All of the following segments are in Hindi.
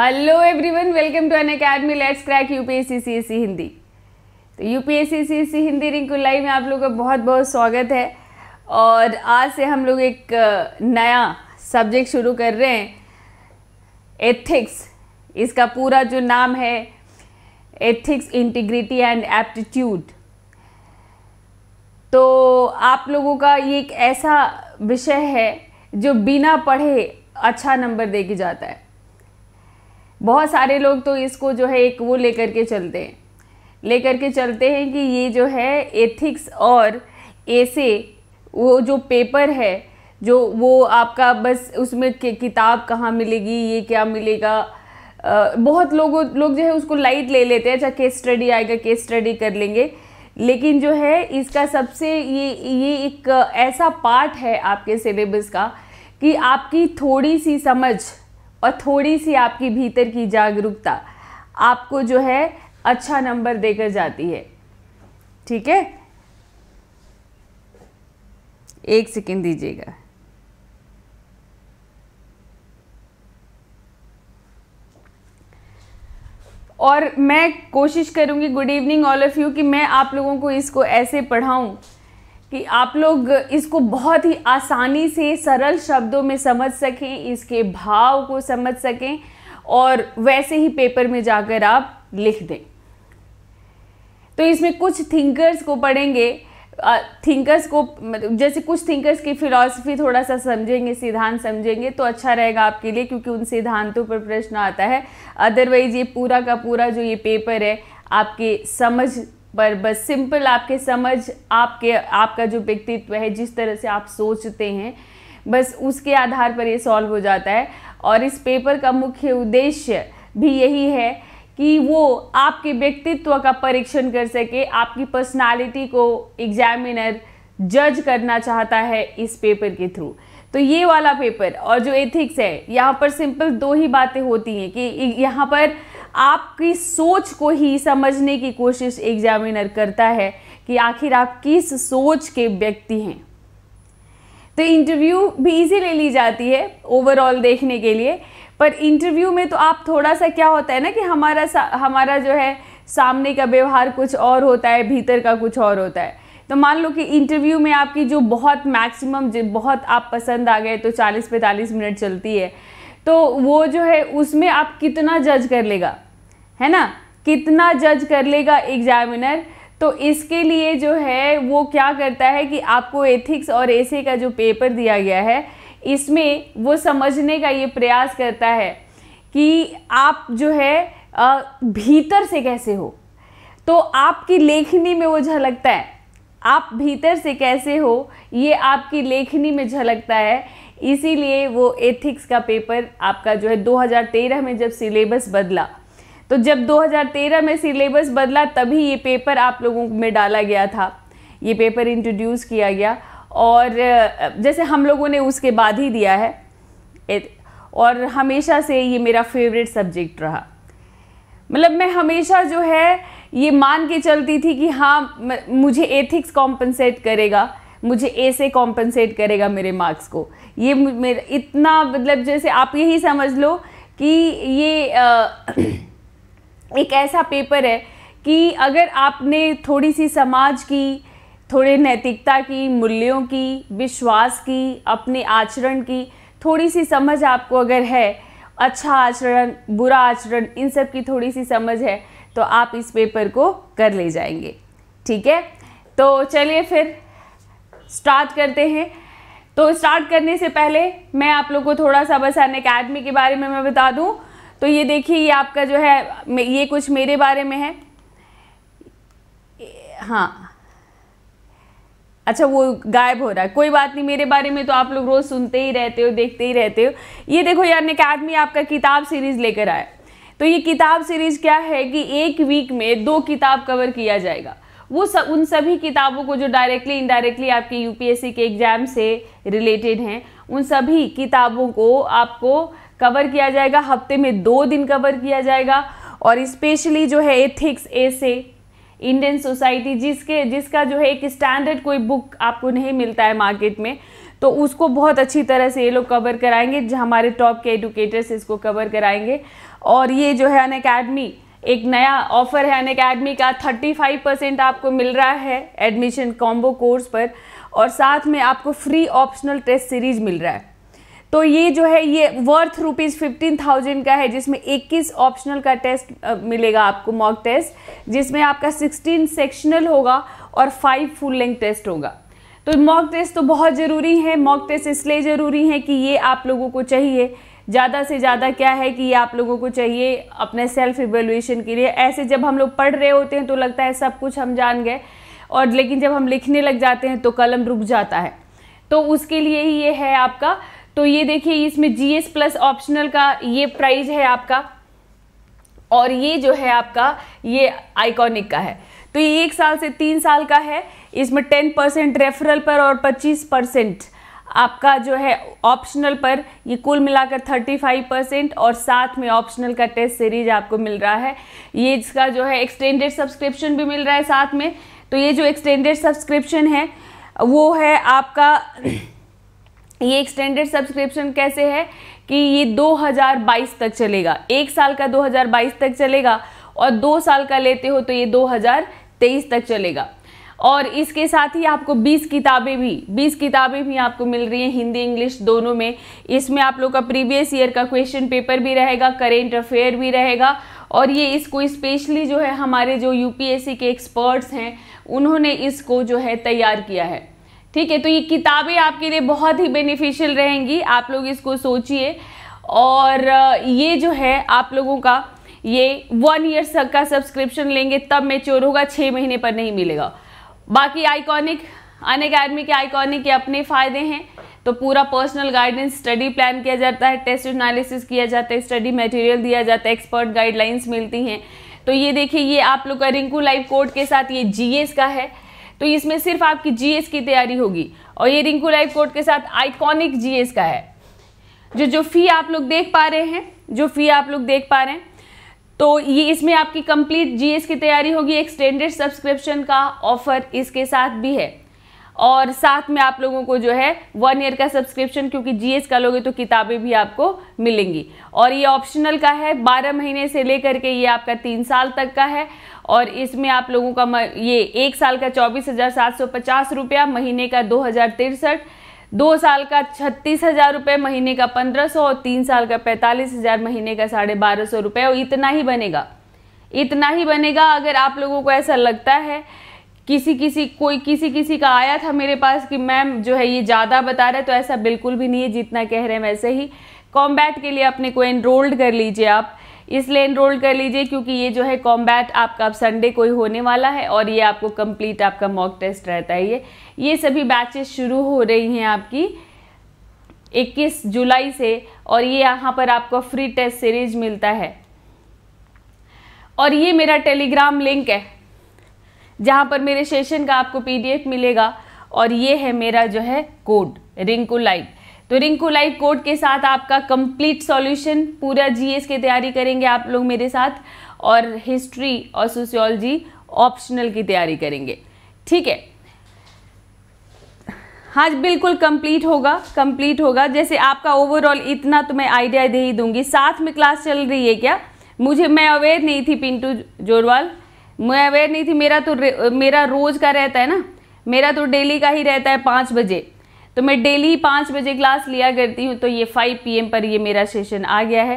hello everyone welcome to an academy let's crack UPSC CSC Hindi तो UPSC CSC Hindi Rinku live में आप लोगों का बहुत बहुत स्वागत है और आज से हम लोग एक नया सब्जेक्ट शुरू कर रहे हैं एथिक्स इसका पूरा जो नाम है एथिक्स इंटीग्रिटी एंड एप्टीट्यूड तो आप लोगों का ये एक ऐसा विषय है जो बिना पढ़े अच्छा नंबर दे के जाता है बहुत सारे लोग तो इसको जो है एक वो लेकर के चलते हैं लेकर के चलते हैं कि ये जो है एथिक्स और ऐसे वो जो पेपर है जो वो आपका बस उसमें किताब कहाँ मिलेगी ये क्या मिलेगा आ, बहुत लोगों लोग जो है उसको लाइट ले लेते हैं अच्छा केस स्टडी आएगा केस स्टडी कर लेंगे लेकिन जो है इसका सबसे ये ये एक ऐसा पार्ट है आपके सिलेबस का कि आपकी थोड़ी सी समझ और थोड़ी सी आपकी भीतर की जागरूकता आपको जो है अच्छा नंबर देकर जाती है ठीक है एक सेकेंड दीजिएगा और मैं कोशिश करूंगी good evening all of you कि मैं आप लोगों को इसको ऐसे पढ़ाऊं कि आप लोग इसको बहुत ही आसानी से सरल शब्दों में समझ सकें इसके भाव को समझ सकें और वैसे ही पेपर में जाकर आप लिख दें तो इसमें कुछ थिंकर्स को पढ़ेंगे थिंकर्स को मतलब जैसे कुछ थिंकर्स की फ़िलॉसफी थोड़ा सा समझेंगे सिद्धांत समझेंगे तो अच्छा रहेगा आपके लिए क्योंकि उन सिद्धांतों पर प्रश्न आता है अदरवाइज़ ये पूरा का पूरा जो ये पेपर है आपके समझ पर बस सिंपल आपके समझ आपके आपका जो व्यक्तित्व है जिस तरह से आप सोचते हैं बस उसके आधार पर ये सॉल्व हो जाता है और इस पेपर का मुख्य उद्देश्य भी यही है कि वो आपके व्यक्तित्व का परीक्षण कर सके आपकी पर्सनालिटी को एग्जामिनर जज करना चाहता है इस पेपर के थ्रू तो ये वाला पेपर और जो एथिक्स है यहाँ पर सिंपल दो ही बातें होती हैं कि यहाँ पर आपकी सोच को ही समझने की कोशिश एग्जामिनर करता है कि आखिर आप किस सोच के व्यक्ति हैं तो इंटरव्यू भी ले ली जाती है ओवरऑल देखने के लिए पर इंटरव्यू में तो आप थोड़ा सा क्या होता है ना कि हमारा हमारा जो है सामने का व्यवहार कुछ और होता है भीतर का कुछ और होता है तो मान लो कि इंटरव्यू में आपकी जो बहुत मैक्सिमम जो बहुत आप पसंद आ गए तो 40-45 मिनट चलती है तो वो जो है उसमें आप कितना जज कर लेगा है ना कितना जज कर लेगा एग्जामिनर तो इसके लिए जो है वो क्या करता है कि आपको एथिक्स और एसे का जो पेपर दिया गया है इसमें वो समझने का ये प्रयास करता है कि आप जो है भीतर से कैसे हो तो आपकी लेखनी में वो झलकता है आप भीतर से कैसे हो ये आपकी लेखनी में झलकता है इसीलिए वो एथिक्स का पेपर आपका जो है 2013 में जब सिलेबस बदला तो जब 2013 में सिलेबस बदला तभी ये पेपर आप लोगों में डाला गया था ये पेपर इंट्रोड्यूस किया गया और जैसे हम लोगों ने उसके बाद ही दिया है और हमेशा से ये मेरा फेवरेट सब्जेक्ट रहा मतलब मैं हमेशा जो है ये मान के चलती थी कि हाँ मुझे एथिक्स कॉम्पनसेट करेगा मुझे ए से कॉम्पनसेट करेगा मेरे मार्क्स को ये मेरा इतना मतलब जैसे आप यही समझ लो कि ये आ, एक ऐसा पेपर है कि अगर आपने थोड़ी सी समाज की थोड़े नैतिकता की मूल्यों की विश्वास की अपने आचरण की थोड़ी सी समझ आपको अगर है अच्छा आचरण बुरा आचरण इन सब की थोड़ी सी समझ है तो आप इस पेपर को कर ले जाएंगे ठीक है तो चलिए फिर स्टार्ट करते हैं तो स्टार्ट करने से पहले मैं आप लोग को थोड़ा सा बस अन अकेडमी के बारे में मैं बता दूँ तो ये देखिए ये आपका जो है ये कुछ मेरे बारे में है हाँ अच्छा वो गायब हो रहा है कोई बात नहीं मेरे बारे में तो आप लोग रोज़ सुनते ही रहते हो देखते ही रहते हो ये देखो यार अन अकेडमी आपका किताब सीरीज़ लेकर आया तो ये किताब सीरीज क्या है कि एक वीक में दो किताब कवर किया जाएगा वो सब उन सभी किताबों को जो डायरेक्टली इनडायरेक्टली आपके यूपीएससी के एग्ज़ाम से रिलेटेड हैं उन सभी किताबों को आपको कवर किया जाएगा हफ्ते में दो दिन कवर किया जाएगा और स्पेशली जो है एथिक्स ऐसे इंडियन सोसाइटी जिसके जिसका जो है एक स्टैंडर्ड कोई बुक आपको नहीं मिलता है मार्केट में तो उसको बहुत अच्छी तरह से ये लोग कवर कराएंगे हमारे टॉप के एडुकेटर्स इसको कवर कराएंगे और ये जो है अन अकेडमी एक नया ऑफर है अन अकेडमी का 35 परसेंट आपको मिल रहा है एडमिशन कॉम्बो कोर्स पर और साथ में आपको फ्री ऑप्शनल टेस्ट सीरीज मिल रहा है तो ये जो है ये वर्थ रुपीज़ फिफ्टीन थाउजेंड का है जिसमें इक्कीस ऑप्शनल का टेस्ट मिलेगा आपको मॉक टेस्ट जिसमें आपका सिक्सटीन सेक्शनल होगा और फाइव फुल लेंथ टेस्ट होगा तो मॉक टेस्ट तो बहुत ज़रूरी है मॉक टेस्ट इसलिए ज़रूरी है कि ये आप लोगों को चाहिए ज़्यादा से ज़्यादा क्या है कि ये आप लोगों को चाहिए अपने सेल्फ इवेल्यूशन के लिए ऐसे जब हम लोग पढ़ रहे होते हैं तो लगता है सब कुछ हम जान गए और लेकिन जब हम लिखने लग जाते हैं तो कलम रुक जाता है तो उसके लिए ही ये है आपका तो ये देखिए इसमें जी एस प्लस ऑप्शनल का ये प्राइज है आपका और ये जो है आपका ये आइकॉनिक का है तो ये एक साल से तीन साल का है इसमें टेन परसेंट रेफरल पर और पच्चीस परसेंट आपका जो है ऑप्शनल पर ये कुल मिलाकर 35 परसेंट और साथ में ऑप्शनल का टेस्ट सीरीज आपको मिल रहा है ये इसका जो है एक्सटेंडेड सब्सक्रिप्शन भी मिल रहा है साथ में तो ये जो एक्सटेंडेड सब्सक्रिप्शन है वो है आपका ये एक्सटेंडेड सब्सक्रिप्शन कैसे है कि ये 2022 तक चलेगा एक साल का 2022 तक चलेगा और दो साल का लेते हो तो ये 2023 तक चलेगा और इसके साथ ही आपको 20 किताबें भी 20 किताबें भी आपको मिल रही हैं हिंदी इंग्लिश दोनों में इसमें आप लोग का प्रीवियस ईयर का क्वेश्चन पेपर भी रहेगा करेंट अफेयर भी रहेगा और ये इसको स्पेशली जो है हमारे जो यूपीएससी के एक्सपर्ट्स हैं उन्होंने इसको जो है तैयार किया है ठीक है तो ये किताबें आपके लिए बहुत ही बेनिफिशियल रहेंगी आप लोग इसको सोचिए और ये जो है आप लोगों का ये वन ईयर का सब्सक्रिप्शन लेंगे तब मेच्योर होगा छः महीने पर नहीं मिलेगा बाकी आइकॉनिक अन अकेडमी के आइकॉनिक के अपने फ़ायदे हैं तो पूरा पर्सनल गाइडेंस स्टडी प्लान किया जाता है टेस्ट एनालिसिस किया जाता है स्टडी मटेरियल दिया जाता है एक्सपर्ट गाइडलाइंस मिलती हैं तो ये देखिए ये आप लोग का रिंकू लाइव कोड के साथ ये जीएस का है तो इसमें सिर्फ आपकी जीएस की तैयारी होगी और ये रिंकू लाइव कोड के साथ आइकॉनिक जीएस का है जो जो फी आप लोग देख पा रहे हैं जो फी आप लोग देख पा रहे हैं तो ये इसमें आपकी कंप्लीट जीएस की तैयारी होगी एक्सटेंडेड सब्सक्रिप्शन का ऑफर इसके साथ भी है और साथ में आप लोगों को जो है वन ईयर का सब्सक्रिप्शन क्योंकि जीएस का लोगे तो किताबें भी आपको मिलेंगी और ये ऑप्शनल का है बारह महीने से लेकर के ये आपका तीन साल तक का है और इसमें आप लोगों का ये एक साल का चौबीस हज़ार सात सौ पचास रुपया महीने का दो हज़ार तिरसठ दो साल का छत्तीस हज़ार रुपये महीने का पंद्रह सौ और तीन साल का पैंतालीस हज़ार महीने का साढ़े बारह सौ रुपये और इतना ही बनेगा इतना ही बनेगा अगर आप लोगों को ऐसा लगता है किसी किसी कोई किसी किसी का आया था मेरे पास कि मैम जो है ये ज़्यादा बता रहा है तो ऐसा बिल्कुल भी नहीं है जितना कह रहे हैं वैसे ही कॉम्बैट के लिए अपने को एनरोल्ड कर लीजिए आप इसलिए इनरोल कर लीजिए क्योंकि ये जो है कॉम्बैट आपका अब संडे को ही होने वाला है और ये आपको कंप्लीट आपका मॉक टेस्ट रहता है ये ये सभी बैचेस शुरू हो रही हैं आपकी 21 जुलाई से और ये यहाँ पर आपको फ्री टेस्ट सीरीज मिलता है और ये मेरा टेलीग्राम लिंक है जहाँ पर मेरे सेशन का आपको पीडीएफ मिलेगा और ये है मेरा जो है कोड रिंकू लाइट तो रिंकू लाइव कोड के साथ आपका कंप्लीट सॉल्यूशन पूरा जीएस की तैयारी करेंगे आप लोग मेरे साथ और हिस्ट्री और सोशियोलॉजी ऑप्शनल की तैयारी करेंगे ठीक है हाँ बिल्कुल कंप्लीट होगा कंप्लीट होगा जैसे आपका ओवरऑल इतना तो मैं आइडिया दे ही दूंगी साथ में क्लास चल रही है क्या मुझे मैं अवेयर नहीं थी पिंटू जोरवाल मैं अवेयर नहीं थी मेरा तो मेरा रोज़ का रहता है ना मेरा तो डेली का ही रहता है पाँच बजे तो मैं डेली पाँच बजे क्लास लिया करती हूँ तो ये फाइव पी पर ये मेरा सेशन आ गया है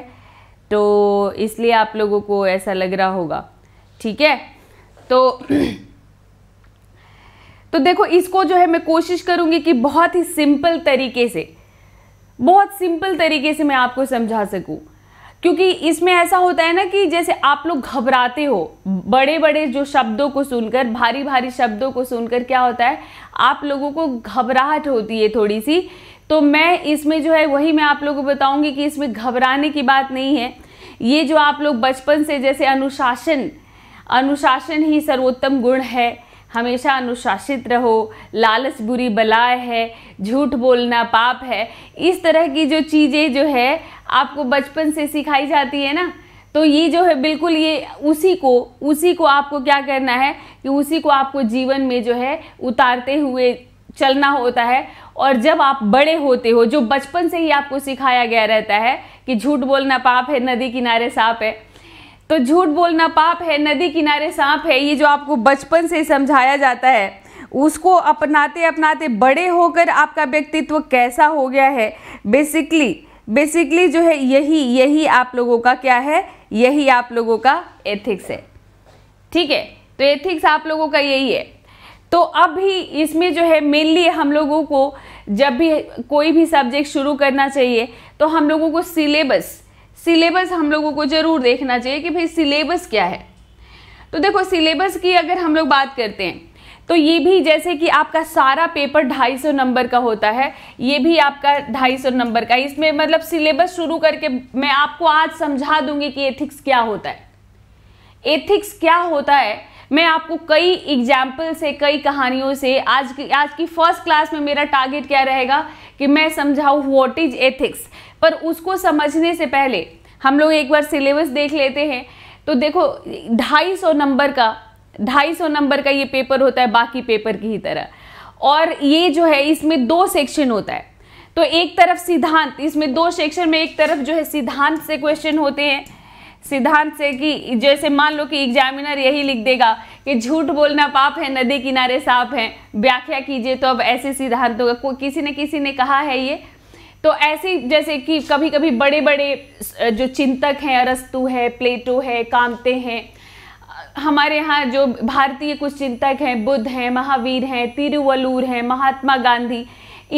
तो इसलिए आप लोगों को ऐसा लग रहा होगा ठीक है तो तो देखो इसको जो है मैं कोशिश करूँगी कि बहुत ही सिंपल तरीके से बहुत सिंपल तरीके से मैं आपको समझा सकूँ क्योंकि इसमें ऐसा होता है ना कि जैसे आप लोग घबराते हो बड़े बड़े जो शब्दों को सुनकर भारी भारी शब्दों को सुनकर क्या होता है आप लोगों को घबराहट होती है थोड़ी सी तो मैं इसमें जो है वही मैं आप लोगों को बताऊंगी कि इसमें घबराने की बात नहीं है ये जो आप लोग बचपन से जैसे अनुशासन अनुशासन ही सर्वोत्तम गुण है हमेशा अनुशासित रहो लालच बुरी बलाय है झूठ बोलना पाप है इस तरह की जो चीज़ें जो है आपको बचपन से सिखाई जाती है ना तो ये जो है बिल्कुल ये उसी को उसी को आपको क्या करना है कि उसी को आपको जीवन में जो है उतारते हुए चलना होता है और जब आप बड़े होते हो जो बचपन से ही आपको सिखाया गया रहता है कि झूठ बोलना पाप है नदी किनारे सांप है तो झूठ बोलना पाप है नदी किनारे सांप है ये जो आपको बचपन से समझाया जाता है उसको अपनाते अपनाते बड़े होकर आपका व्यक्तित्व कैसा हो गया है बेसिकली बेसिकली जो है यही यही आप लोगों का क्या है यही आप लोगों का एथिक्स है ठीक है तो एथिक्स आप लोगों का यही है तो अभी इसमें जो है मेनली हम लोगों को जब भी कोई भी सब्जेक्ट शुरू करना चाहिए तो हम लोगों को सिलेबस सिलेबस हम लोगों को ज़रूर देखना चाहिए कि भाई सिलेबस क्या है तो देखो सिलेबस की अगर हम लोग बात करते हैं तो ये भी जैसे कि आपका सारा पेपर 250 नंबर का होता है ये भी आपका 250 नंबर का इसमें मतलब सिलेबस शुरू करके मैं आपको आज समझा दूंगी कि एथिक्स क्या होता है एथिक्स क्या होता है मैं आपको कई एग्जाम्पल से कई कहानियों से आज की आज की फर्स्ट क्लास में मेरा टारगेट क्या रहेगा कि मैं समझाऊँ व्हाट इज एथिक्स पर उसको समझने से पहले हम लोग एक बार सिलेबस देख लेते हैं तो देखो ढाई सौ नंबर का ढाई सौ नंबर का ये पेपर होता है बाकी पेपर की ही तरह और ये जो है इसमें दो सेक्शन होता है तो एक तरफ सिद्धांत इसमें दो सेक्शन में एक तरफ जो है सिद्धांत से क्वेश्चन होते हैं सिद्धांत से कि जैसे मान लो कि एग्जामिनर यही लिख देगा कि झूठ बोलना पाप है नदी किनारे सांप है व्याख्या कीजिए तो अब ऐसे सिद्धांतों का किसी न किसी ने कहा है ये तो ऐसे जैसे कि कभी कभी बड़े बड़े जो चिंतक हैं अरस्तु है प्लेटो है कांते हैं हमारे यहाँ जो भारतीय कुछ चिंतक हैं बुद्ध हैं महावीर हैं तिरुवलूर हैं महात्मा गांधी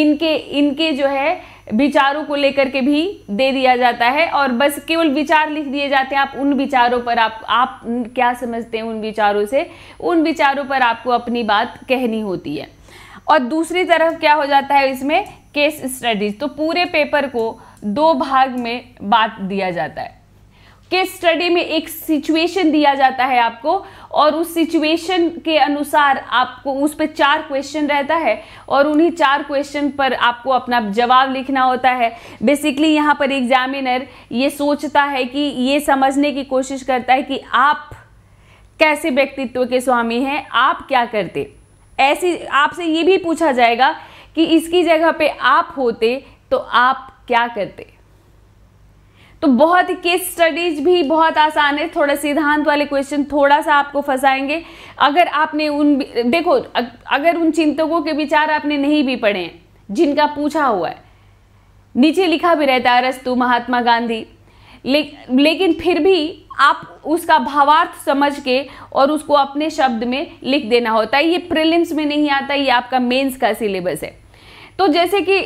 इनके इनके जो है विचारों को लेकर के भी दे दिया जाता है और बस केवल विचार लिख दिए जाते हैं आप उन विचारों पर आप आप क्या समझते हैं उन विचारों से उन विचारों पर आपको अपनी बात कहनी होती है और दूसरी तरफ क्या हो जाता है इसमें केस स्टडीज तो पूरे पेपर को दो भाग में बांट दिया जाता है केस स्टडी में एक सिचुएशन दिया जाता है आपको और उस सिचुएशन के अनुसार आपको उस पर चार क्वेश्चन रहता है और उन्हीं चार क्वेश्चन पर आपको अपना जवाब लिखना होता है बेसिकली यहाँ पर एग्जामिनर ये सोचता है कि ये समझने की कोशिश करता है कि आप कैसे व्यक्तित्व के स्वामी हैं आप क्या करते ऐसी आपसे ये भी पूछा जाएगा कि इसकी जगह पे आप होते तो आप क्या करते तो बहुत ही केस स्टडीज भी बहुत आसान है थोड़ा सिद्धांत वाले क्वेश्चन थोड़ा सा आपको फंसाएंगे अगर आपने उन देखो अगर उन चिंतकों के विचार आपने नहीं भी पढ़े जिनका पूछा हुआ है नीचे लिखा भी रहता है अरस्तु महात्मा गांधी ले, लेकिन फिर भी आप उसका भावार्थ समझ के और उसको अपने शब्द में लिख देना होता है ये प्रिलिम्स में नहीं आता ये आपका मेंस का सिलेबस है तो जैसे कि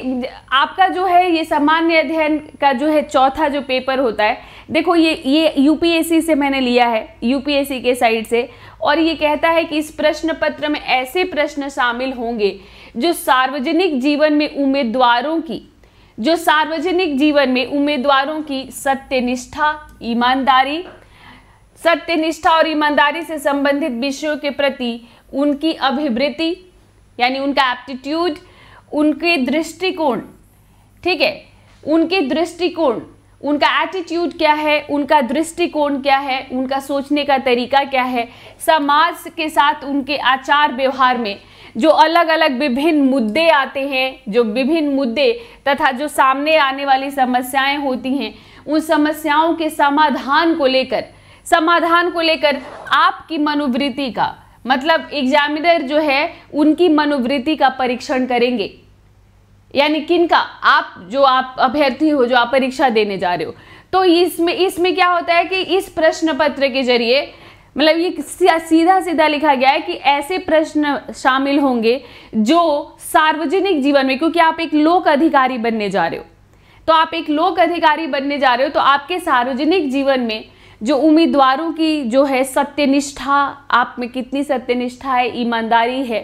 आपका जो है ये सामान्य अध्ययन का जो है चौथा जो पेपर होता है देखो ये ये यूपीएससी से मैंने लिया है यूपीएससी के साइड से और ये कहता है कि इस प्रश्न पत्र में ऐसे प्रश्न शामिल होंगे जो सार्वजनिक जीवन में उम्मीदवारों की जो सार्वजनिक जीवन में उम्मीदवारों की सत्यनिष्ठा ईमानदारी सत्यनिष्ठा और ईमानदारी से संबंधित विषयों के प्रति उनकी अभिवृत्ति यानी उनका एप्टीट्यूड उनके दृष्टिकोण ठीक है उनके दृष्टिकोण उनका एटीट्यूड क्या है उनका दृष्टिकोण क्या है उनका सोचने का तरीका क्या है समाज के साथ उनके आचार व्यवहार में जो अलग अलग विभिन्न मुद्दे आते हैं जो विभिन्न मुद्दे तथा जो सामने आने वाली समस्याएं होती हैं उन समस्याओं के समाधान को लेकर समाधान को लेकर आपकी मनोवृत्ति का मतलब एग्जामिनर जो है उनकी मनोवृत्ति का परीक्षण करेंगे यानी किन का आप जो आप अभ्यर्थी हो जो आप परीक्षा देने जा रहे हो तो इसमें इसमें क्या होता है कि इस प्रश्न पत्र के जरिए मतलब ये सीधा सीधा लिखा गया है कि ऐसे प्रश्न शामिल होंगे जो सार्वजनिक जीवन में क्योंकि आप एक लोक अधिकारी बनने जा रहे हो तो आप एक लोक अधिकारी बनने जा रहे हो तो आपके सार्वजनिक जीवन में जो उम्मीदवारों की जो है सत्यनिष्ठा आप में कितनी सत्यनिष्ठा है ईमानदारी है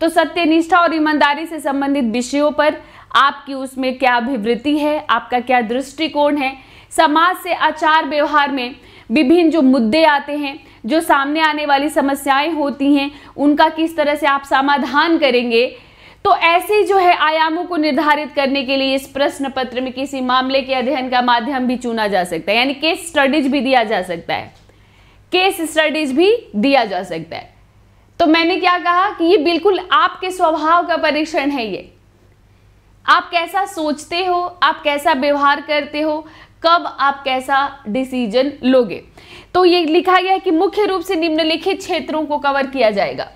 तो सत्यनिष्ठा और ईमानदारी से संबंधित विषयों पर आपकी उसमें क्या अभिवृत्ति है आपका क्या दृष्टिकोण है समाज से आचार व्यवहार में विभिन्न जो मुद्दे आते हैं जो सामने आने वाली समस्याएं होती हैं उनका किस तरह से आप समाधान करेंगे तो ऐसे जो है आयामों को निर्धारित करने के लिए इस प्रश्न पत्र में किसी मामले के अध्ययन का माध्यम भी चुना जा सकता है यानी केस स्टडीज भी दिया जा सकता है केस स्टडीज भी दिया जा सकता है तो मैंने क्या कहा कि ये बिल्कुल आपके स्वभाव का परीक्षण है ये आप कैसा सोचते हो आप कैसा व्यवहार करते हो कब आप कैसा डिसीजन लोगे तो ये लिखा गया है कि मुख्य रूप से निम्नलिखित क्षेत्रों को कवर किया जाएगा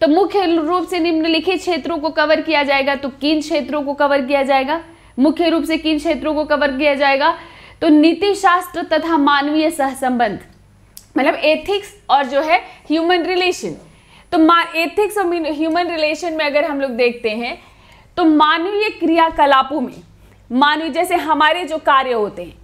तो मुख्य रूप से निम्नलिखित क्षेत्रों को कवर किया जाएगा तो किन क्षेत्रों को कवर किया जाएगा मुख्य रूप से किन क्षेत्रों को कवर किया जाएगा तो नीति शास्त्र तथा मानवीय सहसंबंध मतलब एथिक्स और जो है ह्यूमन रिलेशन तो एथिक्स और ह्यूमन रिलेशन में अगर हम लोग देखते हैं तो मानवीय क्रियाकलापों में मानवीय जैसे हमारे जो कार्य होते हैं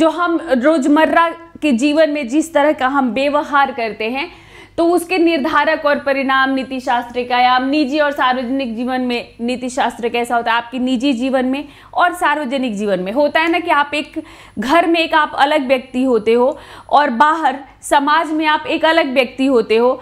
जो हम रोजमर्रा के जीवन में जिस तरह का हम व्यवहार करते हैं तो उसके निर्धारक और परिणाम नीति शास्त्र का या निजी और सार्वजनिक जीवन में नीति शास्त्र कैसा होता है आपकी निजी जीवन में और सार्वजनिक जीवन में होता है ना कि आप एक घर में एक आप अलग व्यक्ति होते हो और बाहर समाज में आप एक अलग व्यक्ति होते हो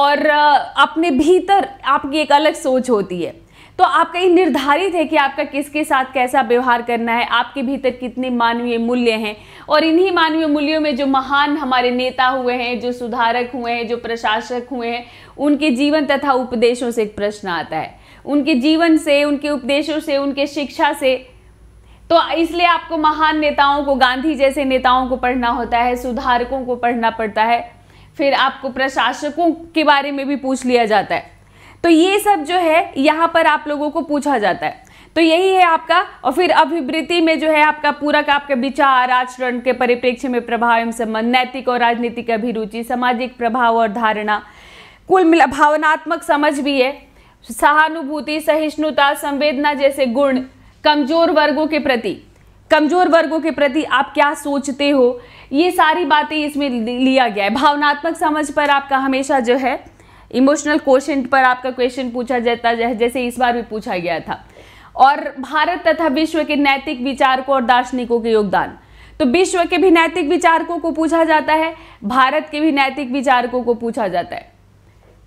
और अपने भीतर आपकी एक अलग सोच होती है तो आप कहीं निर्धारित है कि आपका किसके साथ कैसा व्यवहार करना है आपके भीतर कितने मानवीय मूल्य हैं और इन्हीं मानवीय मूल्यों में जो महान हमारे नेता हुए हैं जो सुधारक हुए हैं जो प्रशासक हुए हैं उनके जीवन तथा उपदेशों से एक प्रश्न आता है उनके जीवन से उनके उपदेशों से उनके शिक्षा से तो इसलिए आपको महान नेताओं को गांधी जैसे नेताओं को पढ़ना होता है सुधारकों को पढ़ना पड़ता है फिर आपको प्रशासकों के बारे में भी पूछ लिया जाता है तो ये सब जो है यहाँ पर आप लोगों को पूछा जाता है तो यही है आपका और फिर अभिवृत्ति में जो है आपका पूरा का आपका विचार आचरण के परिप्रेक्ष्य में प्रभाव एवं संबंध नैतिक और राजनीतिक अभिरुचि सामाजिक प्रभाव और धारणा कुल मिला भावनात्मक समझ भी है सहानुभूति सहिष्णुता संवेदना जैसे गुण कमजोर वर्गों के प्रति कमजोर वर्गों के प्रति आप क्या सोचते हो ये सारी बातें इसमें लिया गया है भावनात्मक समझ पर आपका हमेशा जो है इमोशनल क्वेश्चन पर आपका क्वेश्चन पूछा जाता है जैसे इस बार भी पूछा गया था और भारत तथा विश्व के नैतिक विचारकों और दार्शनिकों के योगदान तो विश्व के भी नैतिक विचारकों को पूछा जाता है भारत के भी नैतिक विचारकों को पूछा जाता है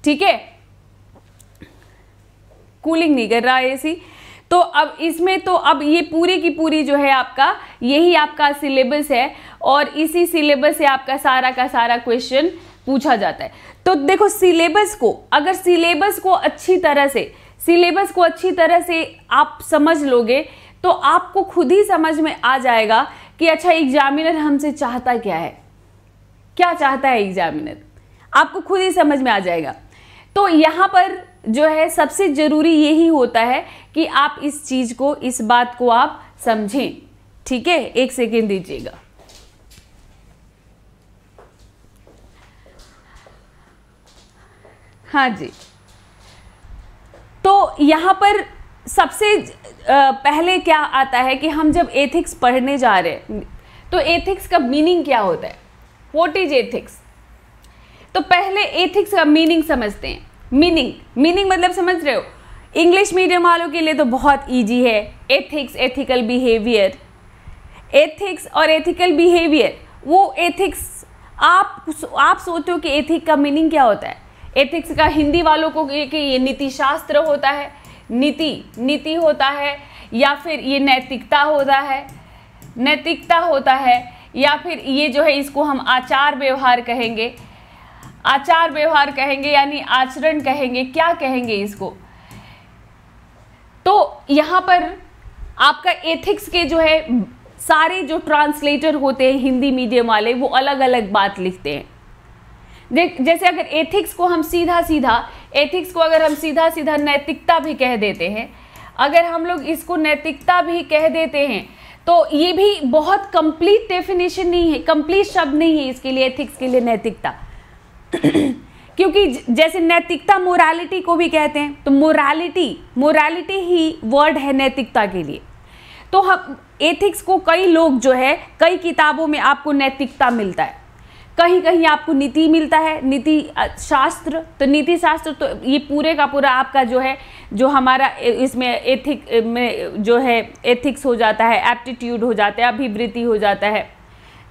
ठीक है कूलिंग नहीं कर रहा है तो अब इसमें तो अब ये पूरी की पूरी जो है आपका यही आपका सिलेबस है और इसी सिलेबस से आपका सारा का सारा क्वेश्चन पूछा जाता है तो देखो सिलेबस को अगर सिलेबस को अच्छी तरह से सिलेबस को अच्छी तरह से आप समझ लोगे तो आपको खुद ही समझ में आ जाएगा कि अच्छा एग्जामिनर हमसे चाहता क्या है क्या चाहता है एग्जामिनर आपको खुद ही समझ में आ जाएगा तो यहाँ पर जो है सबसे ज़रूरी यही होता है कि आप इस चीज़ को इस बात को आप समझें ठीक है एक सेकेंड दीजिएगा हाँ जी तो यहाँ पर सबसे पहले क्या आता है कि हम जब एथिक्स पढ़ने जा रहे हैं तो एथिक्स का मीनिंग क्या होता है वॉट इज एथिक्स तो पहले एथिक्स का मीनिंग समझते हैं मीनिंग मीनिंग मतलब समझ रहे हो इंग्लिश मीडियम वालों के लिए तो बहुत इजी है एथिक्स एथिकल बिहेवियर एथिक्स और एथिकल बिहेवियर वो एथिक्स आप आप सोचो कि एथिक का मीनिंग क्या होता है एथिक्स का हिंदी वालों को कि ये नीति शास्त्र होता है नीति नीति होता है या फिर ये नैतिकता होता है नैतिकता होता है या फिर ये जो है इसको हम आचार व्यवहार कहेंगे आचार व्यवहार कहेंगे यानी आचरण कहेंगे क्या कहेंगे इसको तो यहाँ पर आपका एथिक्स के जो है सारे जो ट्रांसलेटर होते हैं हिंदी मीडियम वाले वो अलग अलग बात लिखते हैं जैसे अगर एथिक्स को हम सीधा सीधा एथिक्स को अगर हम सीधा सीधा नैतिकता भी कह देते हैं अगर हम लोग इसको नैतिकता भी कह देते हैं तो ये भी बहुत कंप्लीट डेफिनेशन नहीं है कंप्लीट शब्द नहीं है इसके लिए एथिक्स के लिए नैतिकता क्योंकि जैसे नैतिकता मोरालिटी को भी कहते हैं तो मोरालिटी मोरालिटी ही वर्ड है नैतिकता के लिए तो हम एथिक्स को कई लोग जो है कई किताबों में आपको नैतिकता मिलता है कहीं कहीं आपको नीति मिलता है नीति शास्त्र तो नीति शास्त्र तो ये पूरे का पूरा आपका जो है जो हमारा इसमें एथिक में जो है एथिक्स हो जाता है एप्टीट्यूड हो जाता है अभिवृत्ति हो जाता है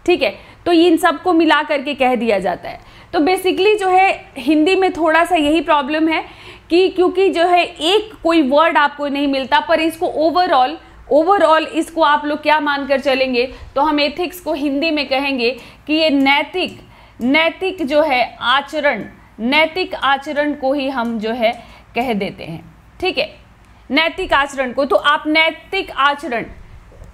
ठीक है तो इन सबको मिला करके कह दिया जाता है तो बेसिकली जो है हिंदी में थोड़ा सा यही प्रॉब्लम है कि क्योंकि जो है एक कोई वर्ड आपको नहीं मिलता पर इसको ओवरऑल ओवरऑल इसको आप लोग क्या मानकर चलेंगे तो हम एथिक्स को हिंदी में कहेंगे कि ये नैतिक नैतिक जो है आचरण नैतिक आचरण को ही हम जो है कह देते हैं ठीक है नैतिक आचरण को तो आप नैतिक आचरण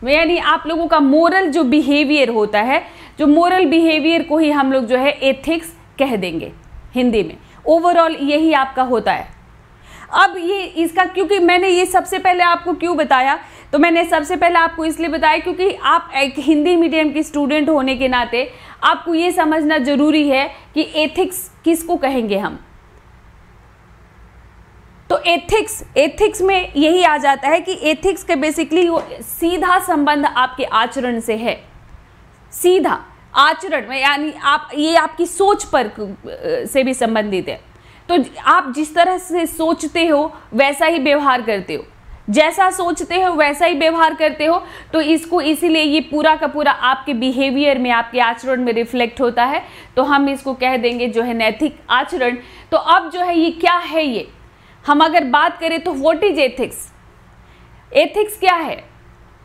यानी आप लोगों का मोरल जो बिहेवियर होता है जो मोरल बिहेवियर को ही हम लोग जो है एथिक्स कह देंगे हिंदी में ओवरऑल यही आपका होता है अब ये इसका क्योंकि मैंने ये सबसे पहले आपको क्यों बताया तो मैंने सबसे पहले आपको इसलिए बताया क्योंकि आप एक हिंदी मीडियम की स्टूडेंट होने के नाते आपको ये समझना ज़रूरी है कि एथिक्स किसको कहेंगे हम तो एथिक्स एथिक्स में यही आ जाता है कि एथिक्स के बेसिकली वो सीधा संबंध आपके आचरण से है सीधा आचरण में यानी आप ये आपकी सोच पर से भी संबंधित है तो आप जिस तरह से सोचते हो वैसा ही व्यवहार करते हो जैसा सोचते हो वैसा ही व्यवहार करते हो तो इसको इसीलिए ये पूरा का पूरा आपके बिहेवियर में आपके आचरण में रिफ्लेक्ट होता है तो हम इसको कह देंगे जो है नैतिक आचरण तो अब जो है ये क्या है ये हम अगर बात करें तो वॉट इज एथिक्स एथिक्स क्या है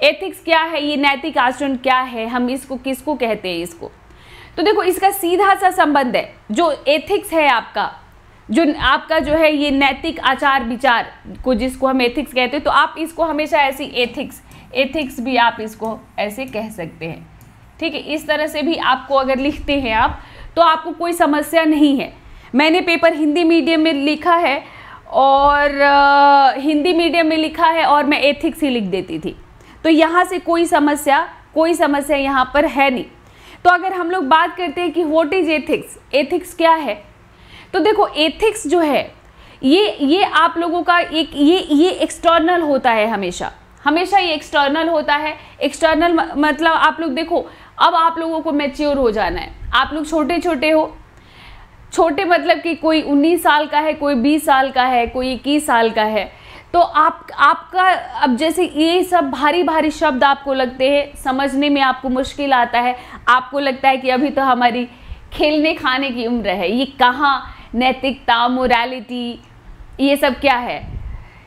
एथिक्स क्या है ये नैतिक आचरण क्या है हम इसको किसको कहते हैं इसको तो देखो इसका सीधा सा संबंध है जो एथिक्स है आपका जो आपका जो है ये नैतिक आचार विचार को जिसको हम एथिक्स कहते हैं तो आप इसको हमेशा ऐसी एथिक्स एथिक्स भी आप इसको ऐसे कह सकते हैं ठीक है इस तरह से भी आपको अगर लिखते हैं आप तो आपको कोई समस्या नहीं है मैंने पेपर हिंदी मीडियम में लिखा है और आ, हिंदी मीडियम में लिखा है और मैं एथिक्स ही लिख देती थी तो यहाँ से कोई समस्या कोई समस्या यहाँ पर है नहीं तो अगर हम लोग बात करते हैं कि वॉट इज एथिक्स एथिक्स क्या है तो देखो एथिक्स जो है ये ये आप लोगों का एक ये ये एक्सटर्नल होता है हमेशा हमेशा ये एक्सटर्नल होता है एक्सटर्नल मतलब आप लोग देखो अब आप लोगों को मेच्योर हो जाना है आप लोग छोटे छोटे हो छोटे मतलब कि कोई 19 साल का है कोई 20 साल का है कोई इक्कीस साल का है तो आप आपका अब जैसे ये सब भारी भारी शब्द आपको लगते हैं समझने में आपको मुश्किल आता है आपको लगता है कि अभी तो हमारी खेलने खाने की उम्र है ये कहाँ नैतिकता मोरालिटी ये सब क्या है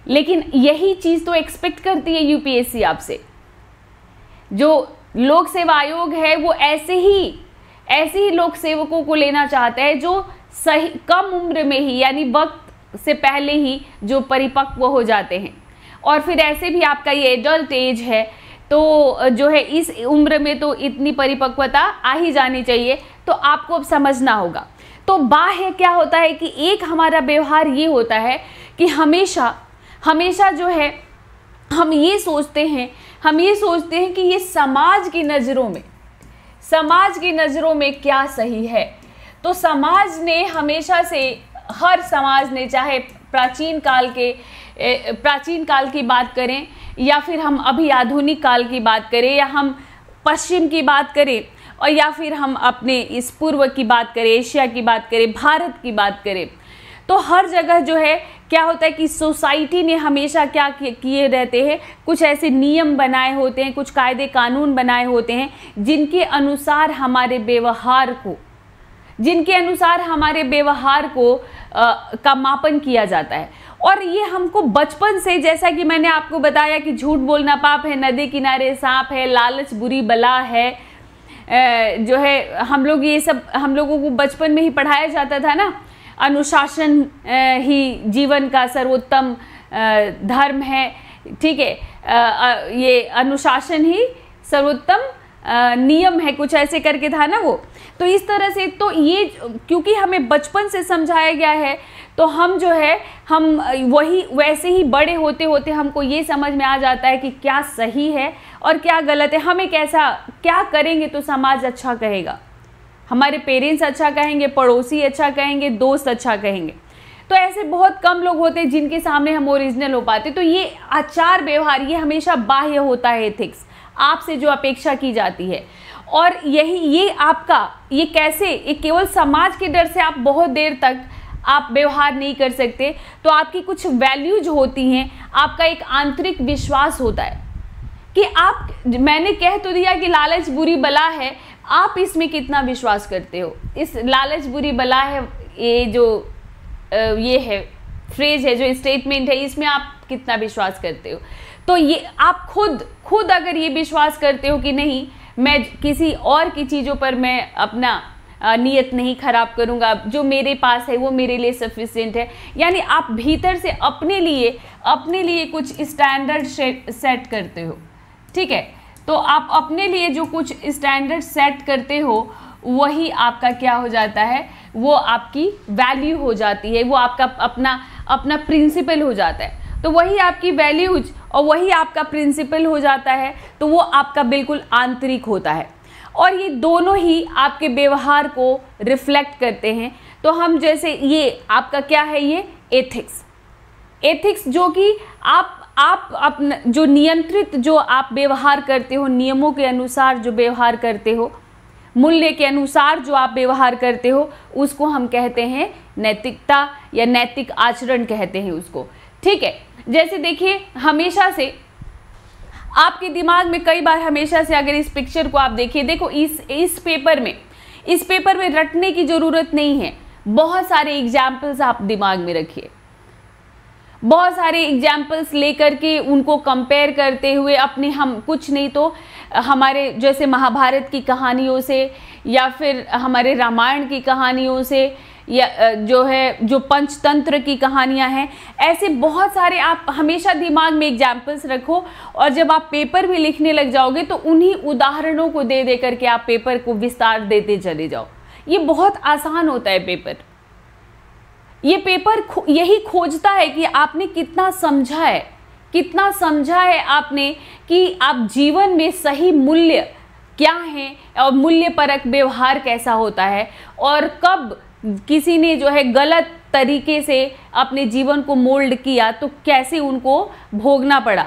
लेकिन यही चीज़ तो एक्सपेक्ट करती है यूपीएससी आपसे जो लोक सेवा आयोग है वो ऐसे ही ऐसे ही लोक सेवकों को लेना चाहता है जो सही कम उम्र में ही यानी वक्त से पहले ही जो परिपक्व हो जाते हैं और फिर ऐसे भी आपका ये एडल्ट एज है तो जो है इस उम्र में तो इतनी परिपक्वता आ ही जानी चाहिए तो आपको अब समझना होगा तो बाह्य क्या होता है कि एक हमारा व्यवहार ये होता है कि हमेशा हमेशा जो है हम ये सोचते हैं हम ये सोचते हैं कि ये समाज की नज़रों में समाज की नज़रों में क्या सही है तो समाज ने हमेशा से हर समाज ने चाहे प्राचीन काल के प्राचीन काल की बात करें या फिर हम अभी आधुनिक काल की बात करें या हम पश्चिम की बात करें और या फिर हम अपने इस पूर्व की बात करें एशिया की बात करें भारत की बात करें तो हर जगह जो है क्या होता है कि सोसाइटी ने हमेशा क्या किए रहते हैं कुछ ऐसे नियम बनाए होते हैं कुछ कायदे कानून बनाए होते हैं जिनके अनुसार हमारे व्यवहार को जिनके अनुसार हमारे व्यवहार को आ, का मापन किया जाता है और ये हमको बचपन से जैसा कि मैंने आपको बताया कि झूठ बोलना पाप है नदी किनारे सांप है लालच बुरी बला है जो है हम लोग ये सब हम लोगों को बचपन में ही पढ़ाया जाता था ना अनुशासन ही जीवन का सर्वोत्तम धर्म है ठीक है ये अनुशासन ही सर्वोत्तम नियम है कुछ ऐसे करके था ना वो तो इस तरह से तो ये क्योंकि हमें बचपन से समझाया गया है तो हम जो है हम वही वैसे ही बड़े होते होते हमको ये समझ में आ जाता है कि क्या सही है और क्या गलत है हमें कैसा क्या करेंगे तो समाज अच्छा कहेगा हमारे पेरेंट्स अच्छा कहेंगे पड़ोसी अच्छा कहेंगे दोस्त अच्छा कहेंगे तो ऐसे बहुत कम लोग होते हैं जिनके सामने हम ओरिजिनल हो पाते तो ये आचार व्यवहार ये हमेशा बाह्य होता है एथिक्स आपसे जो अपेक्षा की जाती है और यही ये आपका ये कैसे ये केवल समाज के डर से आप बहुत देर तक आप व्यवहार नहीं कर सकते तो आपकी कुछ वैल्यूज होती हैं आपका एक आंतरिक विश्वास होता है कि आप मैंने कह तो दिया कि लालच बुरी बला है आप इसमें कितना विश्वास करते हो इस लालच बुरी बला है ये जो ये है फ्रेज है जो स्टेटमेंट है इसमें आप कितना विश्वास करते हो तो ये आप खुद खुद अगर ये विश्वास करते हो कि नहीं मैं किसी और की चीज़ों पर मैं अपना नीयत नहीं ख़राब करूँगा जो मेरे पास है वो मेरे लिए सफिशेंट है यानी आप भीतर से अपने लिए अपने लिए कुछ स्टैंडर्ड सेट करते हो ठीक है तो आप अपने लिए जो कुछ स्टैंडर्ड सेट करते हो वही आपका क्या हो जाता है वो आपकी वैल्यू हो जाती है वो आपका अपना अपना प्रिंसिपल हो जाता है तो वही आपकी वैल्यूज और वही आपका प्रिंसिपल हो जाता है तो वो आपका बिल्कुल आंतरिक होता है और ये दोनों ही आपके व्यवहार को रिफ्लेक्ट करते हैं तो हम जैसे ये आपका क्या है ये एथिक्स एथिक्स जो कि आप आप अपना जो नियंत्रित जो आप व्यवहार करते हो नियमों के अनुसार जो व्यवहार करते हो मूल्य के अनुसार जो आप व्यवहार करते हो उसको हम कहते हैं नैतिकता या नैतिक आचरण कहते हैं उसको ठीक है जैसे देखिए हमेशा से आपके दिमाग में कई बार हमेशा से अगर इस पिक्चर को आप देखिए देखो इस इस पेपर में इस पेपर में रटने की ज़रूरत नहीं है बहुत सारे एग्जाम्पल्स आप दिमाग में रखिए बहुत सारे एग्जाम्पल्स लेकर के उनको कंपेयर करते हुए अपने हम कुछ नहीं तो हमारे जैसे महाभारत की कहानियों से या फिर हमारे रामायण की कहानियों से या जो है जो पंचतंत्र की कहानियां हैं ऐसे बहुत सारे आप हमेशा दिमाग में एग्जाम्पल्स रखो और जब आप पेपर भी लिखने लग जाओगे तो उन्हीं उदाहरणों को दे दे करके आप पेपर को विस्तार देते चले जाओ ये बहुत आसान होता है पेपर ये पेपर खो, यही खोजता है कि आपने कितना समझा है कितना समझा है आपने कि आप जीवन में सही मूल्य क्या हैं और मूल्य परक व्यवहार कैसा होता है और कब किसी ने जो है गलत तरीके से अपने जीवन को मोल्ड किया तो कैसे उनको भोगना पड़ा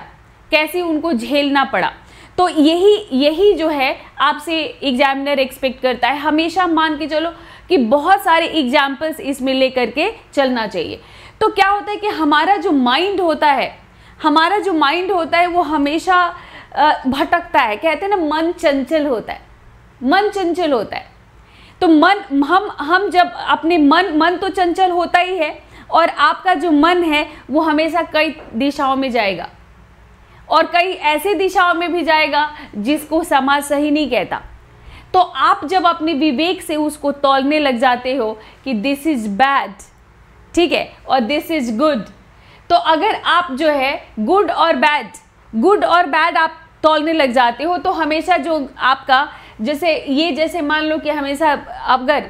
कैसे उनको झेलना पड़ा तो यही यही जो है आपसे एग्जामिनर एक्सपेक्ट करता है हमेशा मान के चलो कि बहुत सारे एग्जाम्पल्स इसमें लेकर के चलना चाहिए तो क्या होता है कि हमारा जो माइंड होता है हमारा जो माइंड होता है वो हमेशा भटकता है कहते हैं ना मन चंचल होता है मन चंचल होता है तो मन हम हम जब अपने मन मन तो चंचल होता ही है और आपका जो मन है वो हमेशा कई दिशाओं में जाएगा और कई ऐसे दिशाओं में भी जाएगा जिसको समाज सही नहीं कहता तो आप जब अपने विवेक से उसको तोलने लग जाते हो कि दिस इज बैड ठीक है और दिस इज गुड तो अगर आप जो है गुड और बैड गुड और बैड आप तोलने लग जाते हो तो हमेशा जो आपका जैसे ये जैसे मान लो कि हमेशा अगर